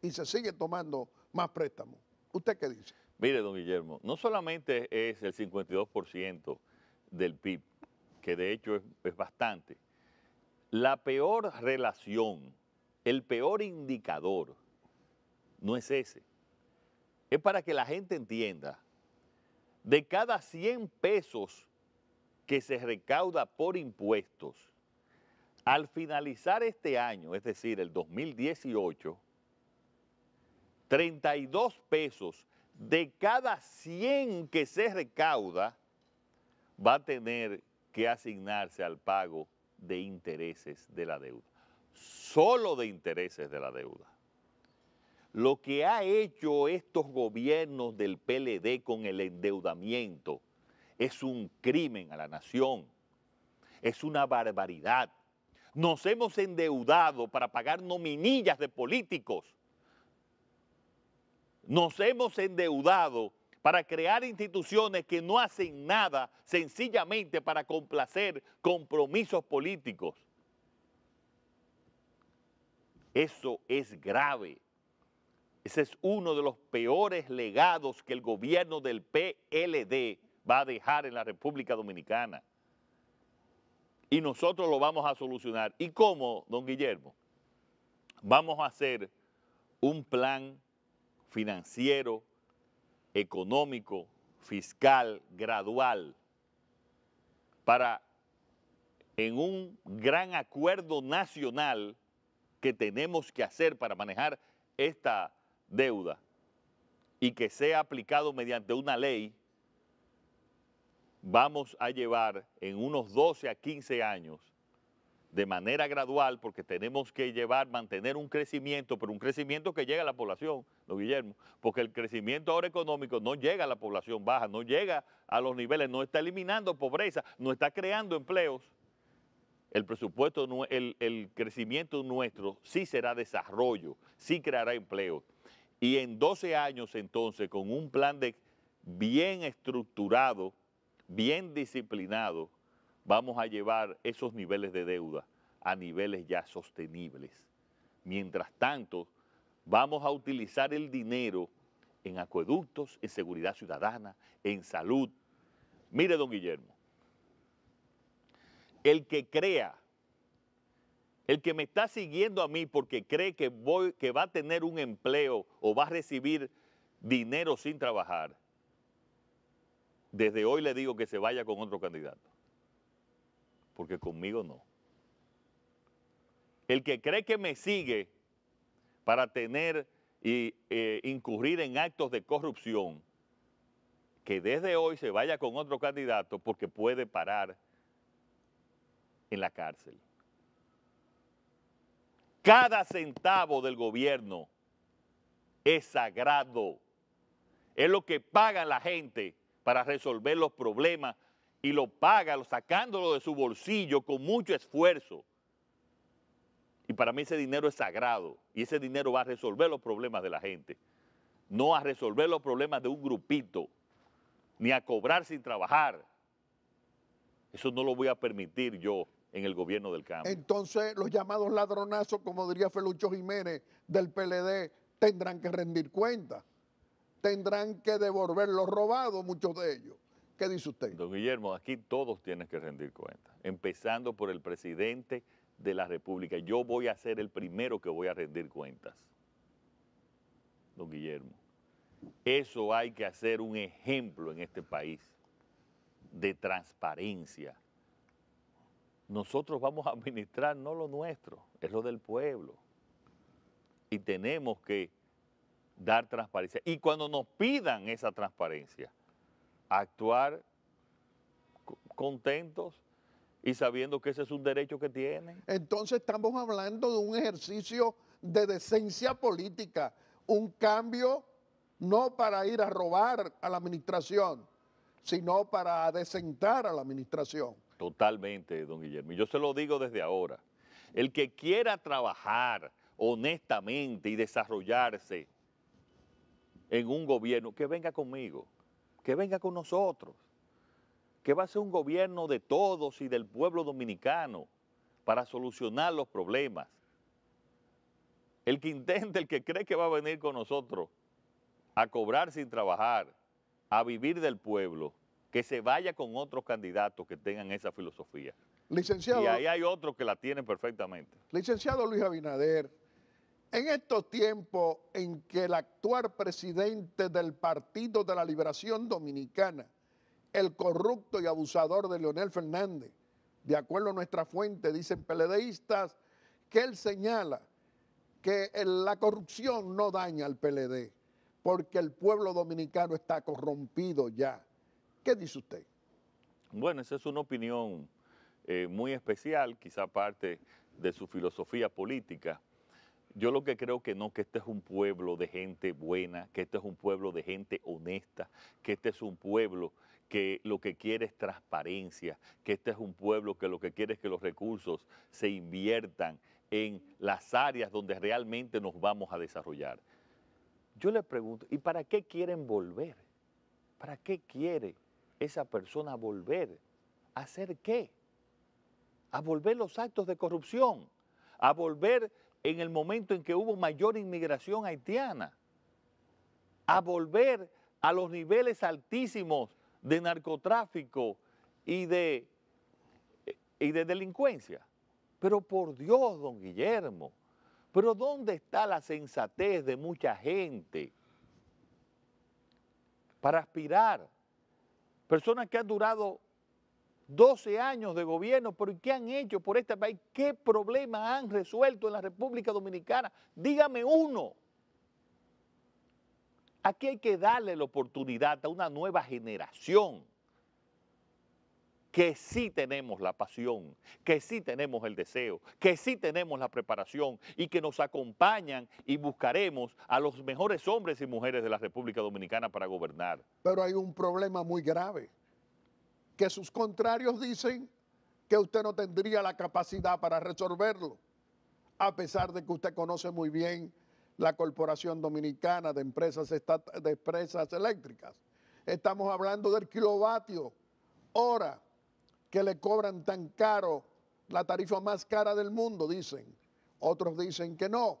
y se sigue tomando más préstamos. ¿Usted qué dice? Mire, don Guillermo, no solamente es el 52% del PIB, que de hecho es, es bastante. La peor relación el peor indicador no es ese. Es para que la gente entienda. De cada 100 pesos que se recauda por impuestos, al finalizar este año, es decir, el 2018, 32 pesos de cada 100 que se recauda va a tener que asignarse al pago de intereses de la deuda solo de intereses de la deuda. Lo que ha hecho estos gobiernos del PLD con el endeudamiento es un crimen a la nación, es una barbaridad. Nos hemos endeudado para pagar nominillas de políticos. Nos hemos endeudado para crear instituciones que no hacen nada sencillamente para complacer compromisos políticos. Eso es grave. Ese es uno de los peores legados que el gobierno del PLD va a dejar en la República Dominicana. Y nosotros lo vamos a solucionar. ¿Y cómo, don Guillermo? Vamos a hacer un plan financiero, económico, fiscal, gradual, para en un gran acuerdo nacional que tenemos que hacer para manejar esta deuda y que sea aplicado mediante una ley, vamos a llevar en unos 12 a 15 años de manera gradual, porque tenemos que llevar, mantener un crecimiento, pero un crecimiento que llegue a la población, don Guillermo, porque el crecimiento ahora económico no llega a la población baja, no llega a los niveles, no está eliminando pobreza, no está creando empleos, el presupuesto, el, crecimiento nuestro sí será desarrollo, sí creará empleo. Y en 12 años entonces, con un plan bien estructurado, bien disciplinado, vamos a llevar esos niveles de deuda a niveles ya sostenibles. Mientras tanto, vamos a utilizar el dinero en acueductos, en seguridad ciudadana, en salud. Mire, don Guillermo, el que crea, el que me está siguiendo a mí porque cree que, voy, que va a tener un empleo o va a recibir dinero sin trabajar, desde hoy le digo que se vaya con otro candidato, porque conmigo no. El que cree que me sigue para tener y eh, incurrir en actos de corrupción, que desde hoy se vaya con otro candidato porque puede parar en la cárcel. Cada centavo del gobierno es sagrado. Es lo que paga la gente para resolver los problemas y lo paga sacándolo de su bolsillo con mucho esfuerzo. Y para mí ese dinero es sagrado y ese dinero va a resolver los problemas de la gente, no a resolver los problemas de un grupito, ni a cobrar sin trabajar. Eso no lo voy a permitir yo en el gobierno del cambio. Entonces, los llamados ladronazos, como diría Felucho Jiménez del PLD, tendrán que rendir cuentas Tendrán que devolver los robados, muchos de ellos. ¿Qué dice usted? Don Guillermo, aquí todos tienen que rendir cuentas empezando por el presidente de la República. Yo voy a ser el primero que voy a rendir cuentas. Don Guillermo, eso hay que hacer un ejemplo en este país de transparencia, nosotros vamos a administrar no lo nuestro, es lo del pueblo. Y tenemos que dar transparencia. Y cuando nos pidan esa transparencia, actuar contentos y sabiendo que ese es un derecho que tienen. Entonces estamos hablando de un ejercicio de decencia política, un cambio no para ir a robar a la administración, sino para adecentar a la administración. Totalmente, don Guillermo. yo se lo digo desde ahora. El que quiera trabajar honestamente y desarrollarse en un gobierno, que venga conmigo, que venga con nosotros, que va a ser un gobierno de todos y del pueblo dominicano para solucionar los problemas. El que intente, el que cree que va a venir con nosotros a cobrar sin trabajar, a vivir del pueblo, que se vaya con otros candidatos que tengan esa filosofía. Licenciado. Y ahí hay otros que la tienen perfectamente. Licenciado Luis Abinader, en estos tiempos en que el actual presidente del Partido de la Liberación Dominicana, el corrupto y abusador de Leonel Fernández, de acuerdo a nuestra fuente, dicen peledeístas, que él señala que la corrupción no daña al PLD, porque el pueblo dominicano está corrompido ya. ¿Qué dice usted? Bueno, esa es una opinión eh, muy especial, quizá parte de su filosofía política. Yo lo que creo que no, que este es un pueblo de gente buena, que este es un pueblo de gente honesta, que este es un pueblo que lo que quiere es transparencia, que este es un pueblo que lo que quiere es que los recursos se inviertan en las áreas donde realmente nos vamos a desarrollar. Yo le pregunto, ¿y para qué quieren volver? ¿Para qué quiere esa persona a volver. ¿A hacer qué? A volver los actos de corrupción, a volver en el momento en que hubo mayor inmigración haitiana, a volver a los niveles altísimos de narcotráfico y de, eh, y de delincuencia. Pero por Dios, don Guillermo, pero ¿dónde está la sensatez de mucha gente para aspirar Personas que han durado 12 años de gobierno, pero ¿qué han hecho por este país? ¿Qué problemas han resuelto en la República Dominicana? Dígame uno. Aquí hay que darle la oportunidad a una nueva generación que sí tenemos la pasión, que sí tenemos el deseo, que sí tenemos la preparación y que nos acompañan y buscaremos a los mejores hombres y mujeres de la República Dominicana para gobernar. Pero hay un problema muy grave, que sus contrarios dicen que usted no tendría la capacidad para resolverlo, a pesar de que usted conoce muy bien la Corporación Dominicana de Empresas, de empresas Eléctricas. Estamos hablando del kilovatio hora que le cobran tan caro, la tarifa más cara del mundo, dicen. Otros dicen que no,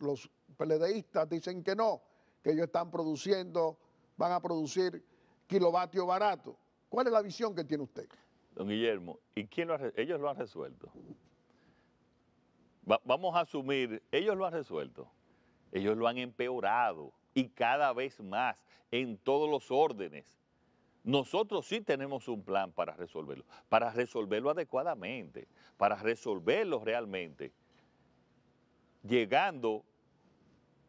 los peledeístas dicen que no, que ellos están produciendo, van a producir kilovatio barato. ¿Cuál es la visión que tiene usted? Don Guillermo, ¿y quién lo ha, ellos lo han resuelto? vamos a asumir, ellos lo han resuelto, ellos lo han empeorado y cada vez más en todos los órdenes. Nosotros sí tenemos un plan para resolverlo, para resolverlo adecuadamente, para resolverlo realmente, llegando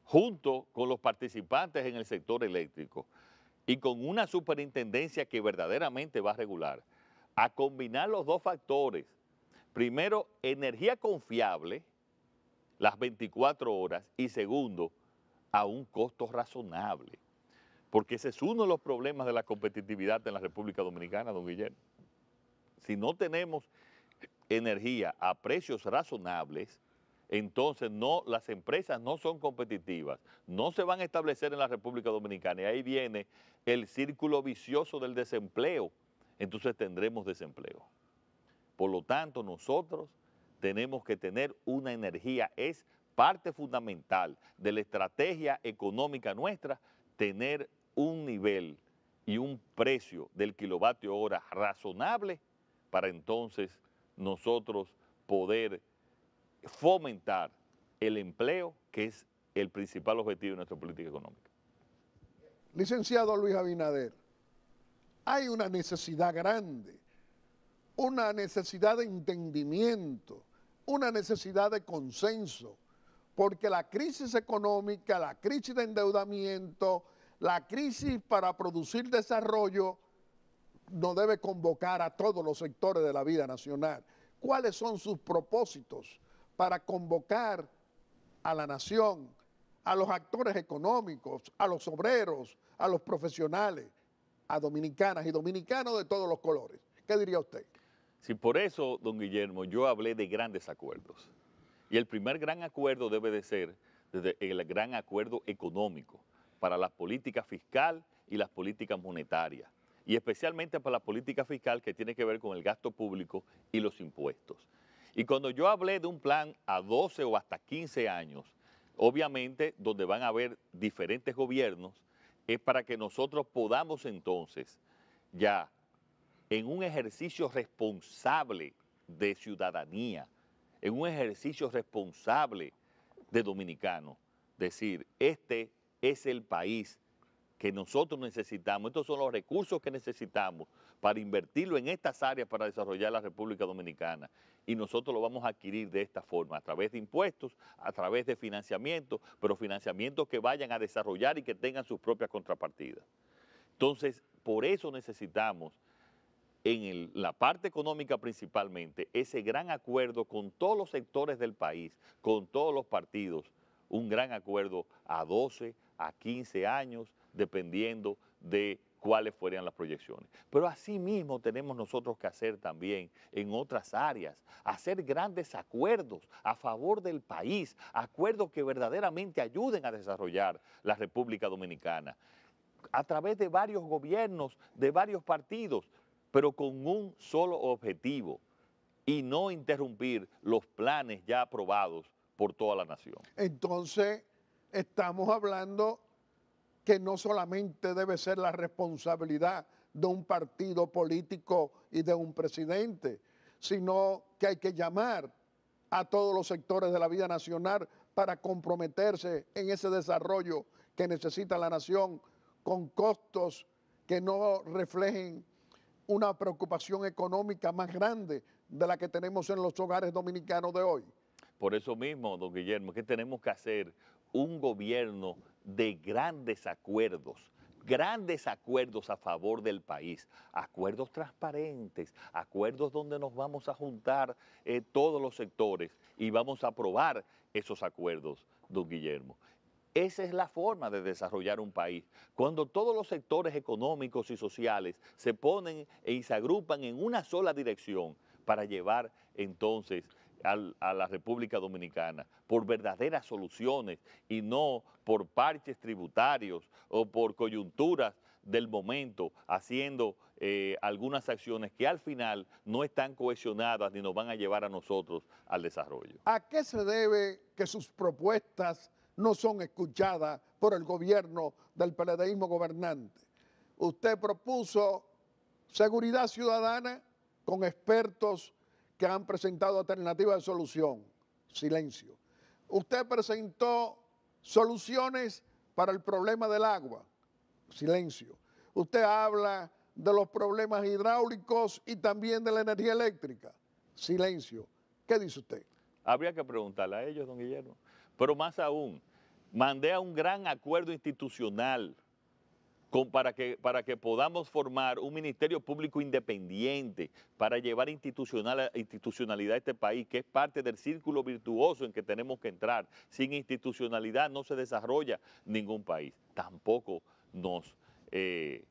junto con los participantes en el sector eléctrico y con una superintendencia que verdaderamente va a regular, a combinar los dos factores. Primero, energía confiable, las 24 horas, y segundo, a un costo razonable. Porque ese es uno de los problemas de la competitividad en la República Dominicana, don Guillermo. Si no tenemos energía a precios razonables, entonces no, las empresas no son competitivas, no se van a establecer en la República Dominicana. Y ahí viene el círculo vicioso del desempleo. Entonces tendremos desempleo. Por lo tanto, nosotros tenemos que tener una energía, es parte fundamental de la estrategia económica nuestra, tener un nivel y un precio del kilovatio hora razonable para entonces nosotros poder fomentar el empleo, que es el principal objetivo de nuestra política económica. Licenciado Luis Abinader, hay una necesidad grande, una necesidad de entendimiento, una necesidad de consenso, porque la crisis económica, la crisis de endeudamiento, la crisis para producir desarrollo no debe convocar a todos los sectores de la vida nacional. ¿Cuáles son sus propósitos para convocar a la nación, a los actores económicos, a los obreros, a los profesionales, a dominicanas y dominicanos de todos los colores? ¿Qué diría usted? Sí, por eso, don Guillermo, yo hablé de grandes acuerdos. Y el primer gran acuerdo debe de ser desde el gran acuerdo económico para la política fiscal y las políticas monetarias, y especialmente para la política fiscal que tiene que ver con el gasto público y los impuestos. Y cuando yo hablé de un plan a 12 o hasta 15 años, obviamente donde van a haber diferentes gobiernos, es para que nosotros podamos entonces ya en un ejercicio responsable de ciudadanía, en un ejercicio responsable de dominicano, decir, este es el país que nosotros necesitamos, estos son los recursos que necesitamos para invertirlo en estas áreas para desarrollar la República Dominicana. Y nosotros lo vamos a adquirir de esta forma, a través de impuestos, a través de financiamiento, pero financiamientos que vayan a desarrollar y que tengan sus propias contrapartidas. Entonces, por eso necesitamos en la parte económica principalmente ese gran acuerdo con todos los sectores del país, con todos los partidos, un gran acuerdo a 12, a 15 años, dependiendo de cuáles fueran las proyecciones. Pero asimismo tenemos nosotros que hacer también en otras áreas, hacer grandes acuerdos a favor del país, acuerdos que verdaderamente ayuden a desarrollar la República Dominicana, a través de varios gobiernos, de varios partidos, pero con un solo objetivo, y no interrumpir los planes ya aprobados por toda la nación. Entonces, estamos hablando que no solamente debe ser la responsabilidad de un partido político y de un presidente, sino que hay que llamar a todos los sectores de la vida nacional para comprometerse en ese desarrollo que necesita la nación con costos que no reflejen una preocupación económica más grande de la que tenemos en los hogares dominicanos de hoy. Por eso mismo, don Guillermo, ¿qué tenemos que hacer un gobierno de grandes acuerdos, grandes acuerdos a favor del país, acuerdos transparentes, acuerdos donde nos vamos a juntar eh, todos los sectores y vamos a aprobar esos acuerdos, don Guillermo. Esa es la forma de desarrollar un país, cuando todos los sectores económicos y sociales se ponen e y se agrupan en una sola dirección para llevar entonces a la República Dominicana por verdaderas soluciones y no por parches tributarios o por coyunturas del momento haciendo eh, algunas acciones que al final no están cohesionadas ni nos van a llevar a nosotros al desarrollo. ¿A qué se debe que sus propuestas no son escuchadas por el gobierno del peledeísmo gobernante? Usted propuso seguridad ciudadana con expertos que han presentado alternativas de solución. Silencio. Usted presentó soluciones para el problema del agua. Silencio. Usted habla de los problemas hidráulicos y también de la energía eléctrica. Silencio. ¿Qué dice usted? Habría que preguntarle a ellos, don Guillermo. Pero más aún, mandé a un gran acuerdo institucional para, que, para que podamos formar un ministerio público independiente, para llevar institucionalidad a este país, que es parte del círculo virtuoso en que tenemos que entrar. Sin institucionalidad no se desarrolla ningún país. Tampoco nos... Eh,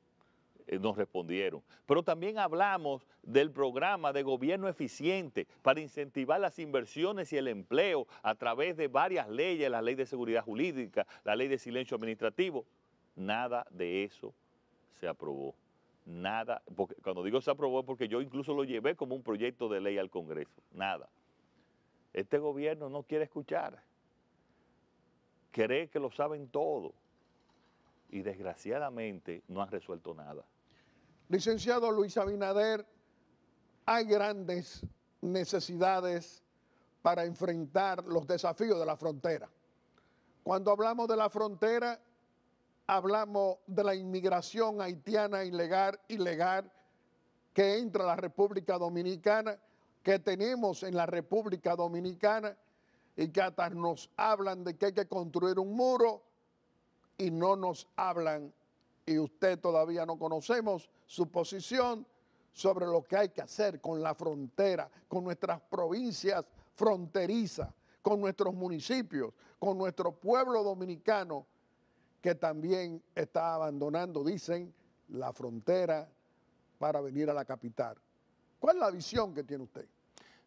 eh, nos respondieron. Pero también hablamos del programa de gobierno eficiente para incentivar las inversiones y el empleo a través de varias leyes, la ley de seguridad jurídica, la ley de silencio administrativo, Nada de eso se aprobó. Nada, cuando digo se aprobó es porque yo incluso lo llevé como un proyecto de ley al Congreso. Nada. Este gobierno no quiere escuchar. Cree que lo saben todo. Y desgraciadamente no han resuelto nada. Licenciado Luis Abinader, hay grandes necesidades para enfrentar los desafíos de la frontera. Cuando hablamos de la frontera, hablamos de la inmigración haitiana ilegal, ilegal que entra a la República Dominicana, que tenemos en la República Dominicana y que hasta nos hablan de que hay que construir un muro y no nos hablan y usted todavía no conocemos su posición sobre lo que hay que hacer con la frontera, con nuestras provincias fronterizas, con nuestros municipios, con nuestro pueblo dominicano que también está abandonando, dicen, la frontera para venir a la capital. ¿Cuál es la visión que tiene usted?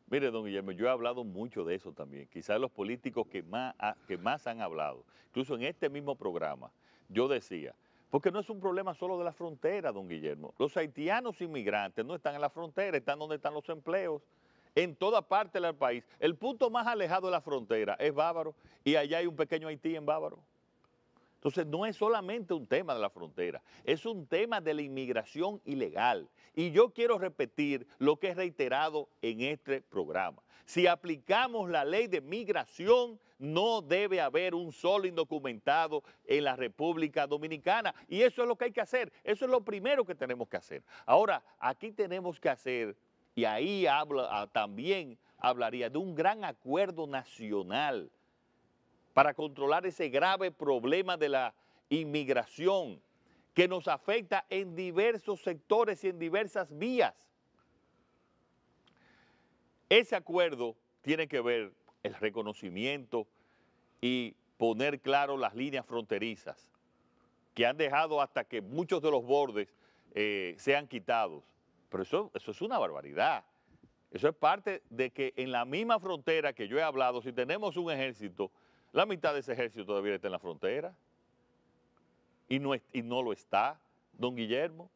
Mire, don Guillermo, yo he hablado mucho de eso también. Quizás los políticos que más, ah, que más han hablado, incluso en este mismo programa, yo decía, porque no es un problema solo de la frontera, don Guillermo. Los haitianos inmigrantes no están en la frontera, están donde están los empleos, en toda parte del país. El punto más alejado de la frontera es Bávaro y allá hay un pequeño Haití en Bávaro. Entonces, no es solamente un tema de la frontera, es un tema de la inmigración ilegal. Y yo quiero repetir lo que es reiterado en este programa. Si aplicamos la ley de migración, no debe haber un solo indocumentado en la República Dominicana. Y eso es lo que hay que hacer, eso es lo primero que tenemos que hacer. Ahora, aquí tenemos que hacer, y ahí habla, ah, también hablaría de un gran acuerdo nacional para controlar ese grave problema de la inmigración que nos afecta en diversos sectores y en diversas vías. Ese acuerdo tiene que ver el reconocimiento y poner claro las líneas fronterizas que han dejado hasta que muchos de los bordes eh, sean quitados. Pero eso, eso es una barbaridad. Eso es parte de que en la misma frontera que yo he hablado, si tenemos un ejército la mitad de ese ejército todavía está en la frontera y no, y no lo está, don Guillermo.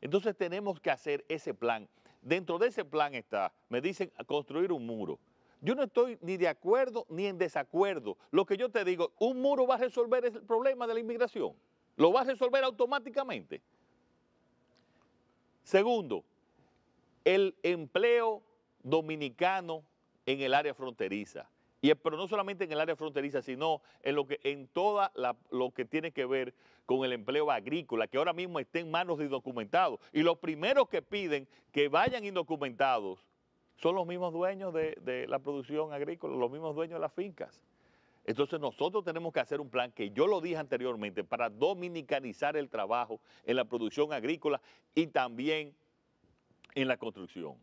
Entonces tenemos que hacer ese plan. Dentro de ese plan está, me dicen, construir un muro. Yo no estoy ni de acuerdo ni en desacuerdo. Lo que yo te digo, un muro va a resolver el problema de la inmigración. Lo va a resolver automáticamente. Segundo, el empleo dominicano en el área fronteriza. Y, pero no solamente en el área fronteriza, sino en lo que en toda lo que tiene que ver con el empleo agrícola, que ahora mismo está en manos de indocumentados. Y los primeros que piden que vayan indocumentados son los mismos dueños de, de la producción agrícola, los mismos dueños de las fincas. Entonces nosotros tenemos que hacer un plan que yo lo dije anteriormente para dominicanizar el trabajo en la producción agrícola y también en la construcción.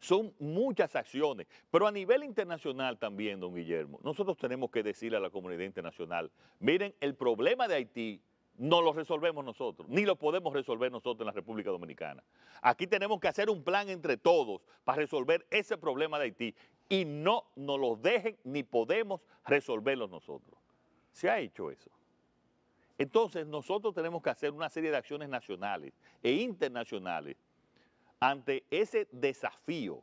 Son muchas acciones, pero a nivel internacional también, don Guillermo, nosotros tenemos que decirle a la comunidad internacional, miren, el problema de Haití no lo resolvemos nosotros, ni lo podemos resolver nosotros en la República Dominicana. Aquí tenemos que hacer un plan entre todos para resolver ese problema de Haití y no nos lo dejen ni podemos resolverlo nosotros. Se ha hecho eso. Entonces nosotros tenemos que hacer una serie de acciones nacionales e internacionales ante ese desafío,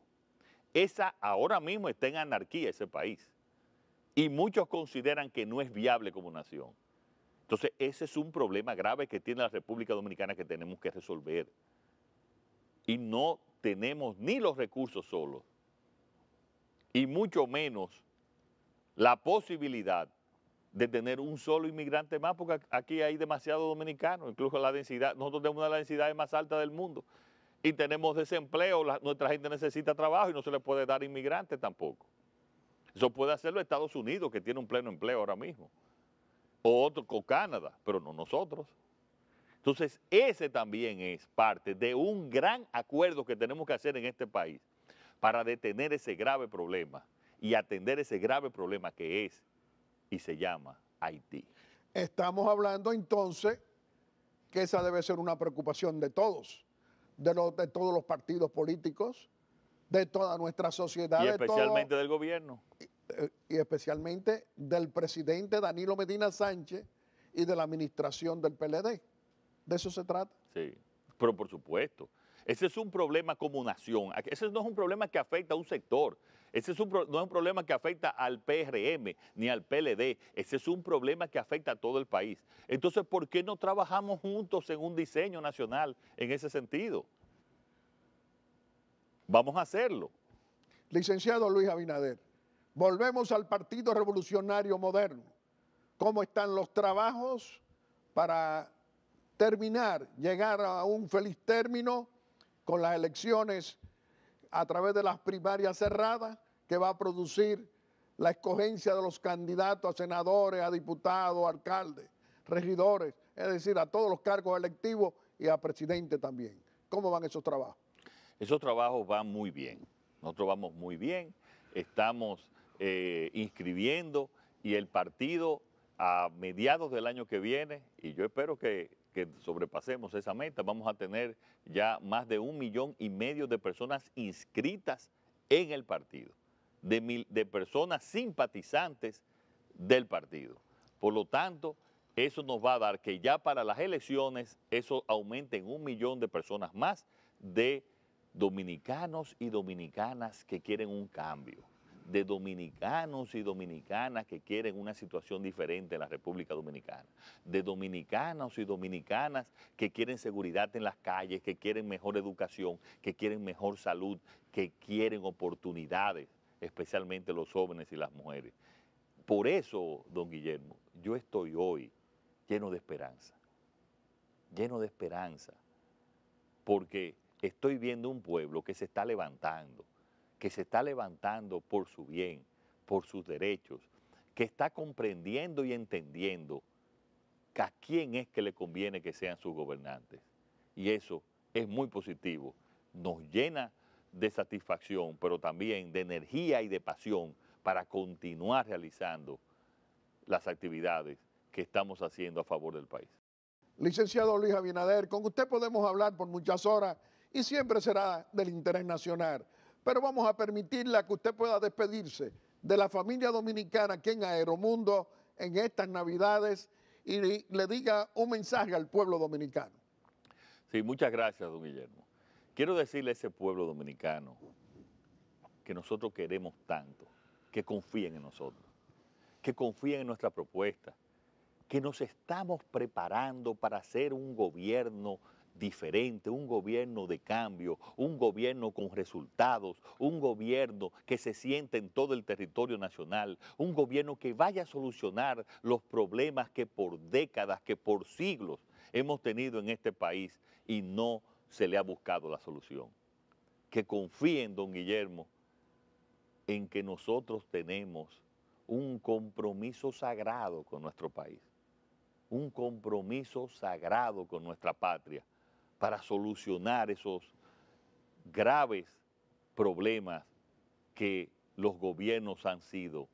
esa ahora mismo está en anarquía ese país. Y muchos consideran que no es viable como nación. Entonces, ese es un problema grave que tiene la República Dominicana que tenemos que resolver. Y no tenemos ni los recursos solos, y mucho menos la posibilidad de tener un solo inmigrante más, porque aquí hay demasiados dominicanos, incluso la densidad, nosotros tenemos una de las densidades más altas del mundo y tenemos desempleo, nuestra gente necesita trabajo y no se le puede dar inmigrantes tampoco. Eso puede hacerlo Estados Unidos, que tiene un pleno empleo ahora mismo, o otro, con Canadá, pero no nosotros. Entonces, ese también es parte de un gran acuerdo que tenemos que hacer en este país para detener ese grave problema y atender ese grave problema que es y se llama Haití. Estamos hablando entonces que esa debe ser una preocupación de todos de, todos los partidos políticos, de toda nuestra sociedad. Y especialmente del gobierno. Y, eh, y especialmente del presidente Danilo Medina Sánchez y de la administración del PLD. De eso se trata. Sí, pero por supuesto. Ese es un problema como nación. Ese no es un problema que afecta a un sector. Ese es un, no es un problema que afecta al PRM ni al PLD, ese es un problema que afecta a todo el país. Entonces, ¿por qué no trabajamos juntos en un diseño nacional en ese sentido? Vamos a hacerlo. Licenciado Luis Abinader, volvemos al Partido Revolucionario Moderno. ¿Cómo están los trabajos para terminar, llegar a un feliz término con las elecciones a través de las primarias cerradas que va a producir la escogencia de los candidatos a senadores, a diputados, a alcaldes, regidores, es decir, a todos los cargos electivos y a presidente también. ¿Cómo van esos trabajos? Esos trabajos van muy bien. Nosotros vamos muy bien, estamos eh, inscribiendo y el partido a mediados del año que viene, y yo espero que que sobrepasemos esa meta, vamos a tener ya más de un millón y medio de personas inscritas en el partido, de, de personas simpatizantes del partido. Por lo tanto, eso nos va a dar que ya para las elecciones eso aumente en un millón de personas más de dominicanos y dominicanas que quieren un cambio de dominicanos y dominicanas que quieren una situación diferente en la República Dominicana, de dominicanos y dominicanas que quieren seguridad en las calles, que quieren mejor educación, que quieren mejor salud, que quieren oportunidades, especialmente los jóvenes y las mujeres. Por eso, don Guillermo, yo estoy hoy lleno de esperanza, lleno de esperanza, porque estoy viendo un pueblo que se está levantando, que se está levantando por su bien, por sus derechos, que está comprendiendo y entendiendo a quién es que le conviene que sean sus gobernantes. Y eso es muy positivo, nos llena de satisfacción, pero también de energía y de pasión para continuar realizando las actividades que estamos haciendo a favor del país. Licenciado Luis Abinader, con usted podemos hablar por muchas horas y siempre será del interés nacional pero vamos a permitirle que usted pueda despedirse de la familia dominicana aquí en Aeromundo en estas Navidades y le diga un mensaje al pueblo dominicano. Sí, muchas gracias, don Guillermo. Quiero decirle a ese pueblo dominicano que nosotros queremos tanto, que confíen en nosotros, que confíen en nuestra propuesta, que nos estamos preparando para hacer un gobierno diferente, un gobierno de cambio, un gobierno con resultados, un gobierno que se siente en todo el territorio nacional, un gobierno que vaya a solucionar los problemas que por décadas, que por siglos hemos tenido en este país y no se le ha buscado la solución. Que confíen, don Guillermo, en que nosotros tenemos un compromiso sagrado con nuestro país, un compromiso sagrado con nuestra patria para solucionar esos graves problemas que los gobiernos han sido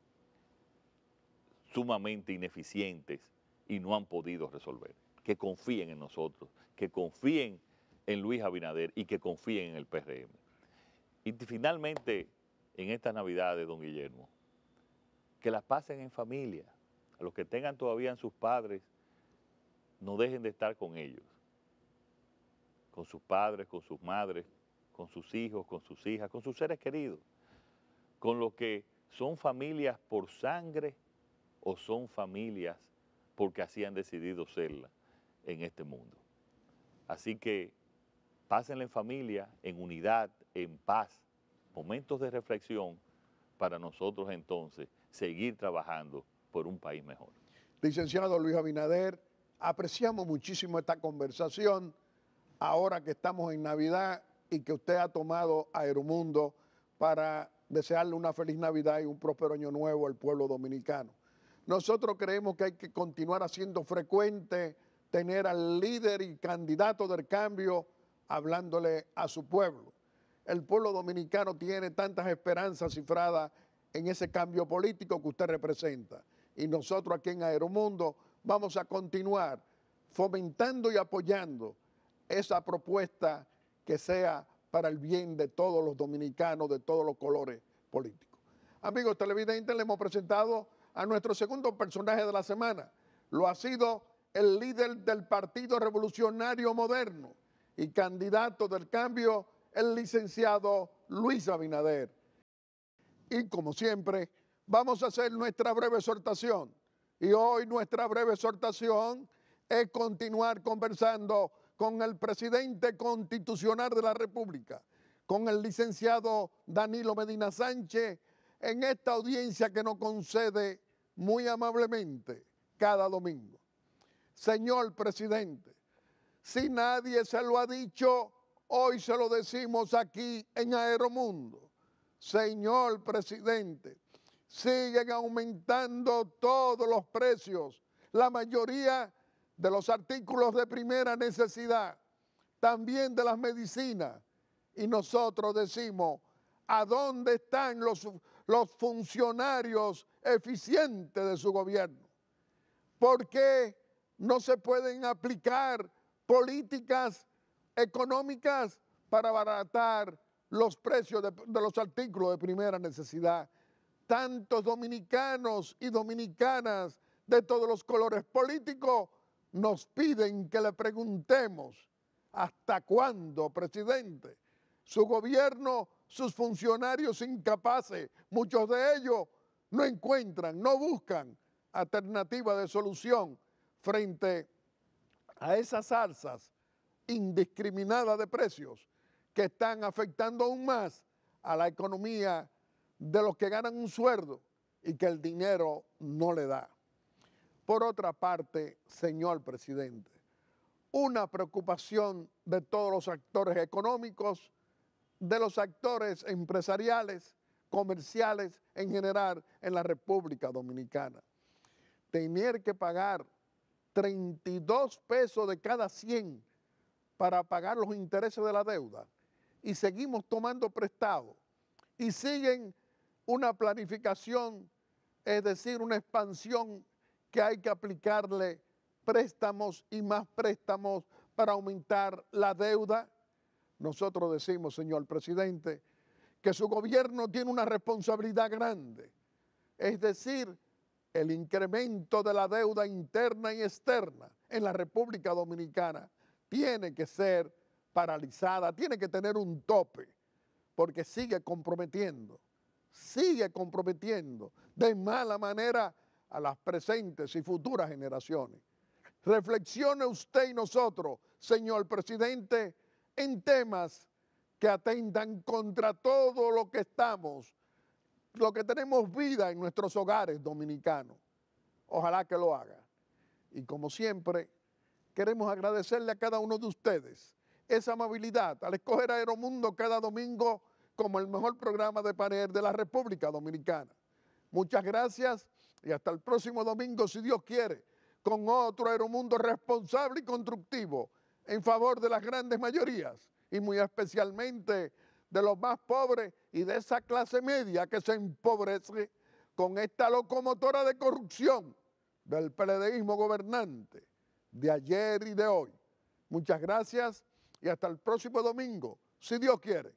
sumamente ineficientes y no han podido resolver. Que confíen en nosotros, que confíen en Luis Abinader y que confíen en el PRM. Y finalmente, en estas Navidades, don Guillermo, que las pasen en familia. A los que tengan todavía en sus padres, no dejen de estar con ellos con sus padres, con sus madres, con sus hijos, con sus hijas, con sus seres queridos, con lo que son familias por sangre o son familias porque así han decidido serla en este mundo. Así que pásenla en familia, en unidad, en paz, momentos de reflexión para nosotros entonces seguir trabajando por un país mejor. Licenciado Luis Abinader, apreciamos muchísimo esta conversación ahora que estamos en Navidad y que usted ha tomado Aeromundo para desearle una feliz Navidad y un próspero año nuevo al pueblo dominicano. Nosotros creemos que hay que continuar haciendo frecuente tener al líder y candidato del cambio hablándole a su pueblo. El pueblo dominicano tiene tantas esperanzas cifradas en ese cambio político que usted representa. Y nosotros aquí en Aeromundo vamos a continuar fomentando y apoyando esa propuesta que sea para el bien de todos los dominicanos, de todos los colores políticos. Amigos televidentes, le hemos presentado a nuestro segundo personaje de la semana. Lo ha sido el líder del Partido Revolucionario Moderno y candidato del cambio, el licenciado Luis Abinader. Y como siempre, vamos a hacer nuestra breve exhortación. Y hoy nuestra breve exhortación es continuar conversando con el presidente constitucional de la República, con el licenciado Danilo Medina Sánchez, en esta audiencia que nos concede muy amablemente cada domingo. Señor presidente, si nadie se lo ha dicho, hoy se lo decimos aquí en Aeromundo. Señor presidente, siguen aumentando todos los precios, la mayoría de los artículos de primera necesidad, también de las medicinas. Y nosotros decimos, ¿a dónde están los, funcionarios eficientes de su gobierno? ¿Por qué no se pueden aplicar políticas económicas para abaratar los precios de, los artículos de primera necesidad. Tantos dominicanos y dominicanas de todos los colores políticos nos piden que le preguntemos, ¿hasta cuándo, presidente? Su gobierno, sus funcionarios incapaces, muchos de ellos no encuentran, no buscan alternativa de solución frente a esas alzas indiscriminadas de precios que están afectando aún más a la economía de los que ganan un sueldo y que el dinero no le da. Por otra parte, señor presidente, una preocupación de todos los actores económicos, de los actores empresariales, comerciales en general en la República Dominicana. Tener que pagar 32 pesos de cada 100 para pagar los intereses de la deuda y seguimos tomando prestado y siguen una planificación, es decir, una expansión que hay que aplicarle préstamos y más préstamos para aumentar la deuda? Nosotros decimos, señor presidente, que su gobierno tiene una responsabilidad grande, es decir, el incremento de la deuda interna y externa en la República Dominicana tiene que ser paralizada, tiene que tener un tope, porque sigue comprometiendo, sigue comprometiendo de mala manera a las presentes y futuras generaciones. Reflexione usted y nosotros, señor presidente, en temas que atendan contra todo lo que estamos, lo que tenemos vida en nuestros hogares dominicanos. Ojalá que lo haga. Y como siempre, queremos agradecerle a cada uno de ustedes esa amabilidad al escoger Aeromundo cada domingo como el mejor programa de panel de la República Dominicana. Muchas gracias y hasta el próximo domingo, si Dios quiere, con otro aeromundo responsable y constructivo en favor de las grandes mayorías y muy especialmente de los más pobres y de esa clase media que se empobrece con esta locomotora de corrupción del peledeísmo gobernante de ayer y de hoy. Muchas gracias y hasta el próximo domingo, si Dios quiere.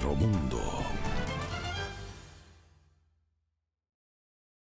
Romundo.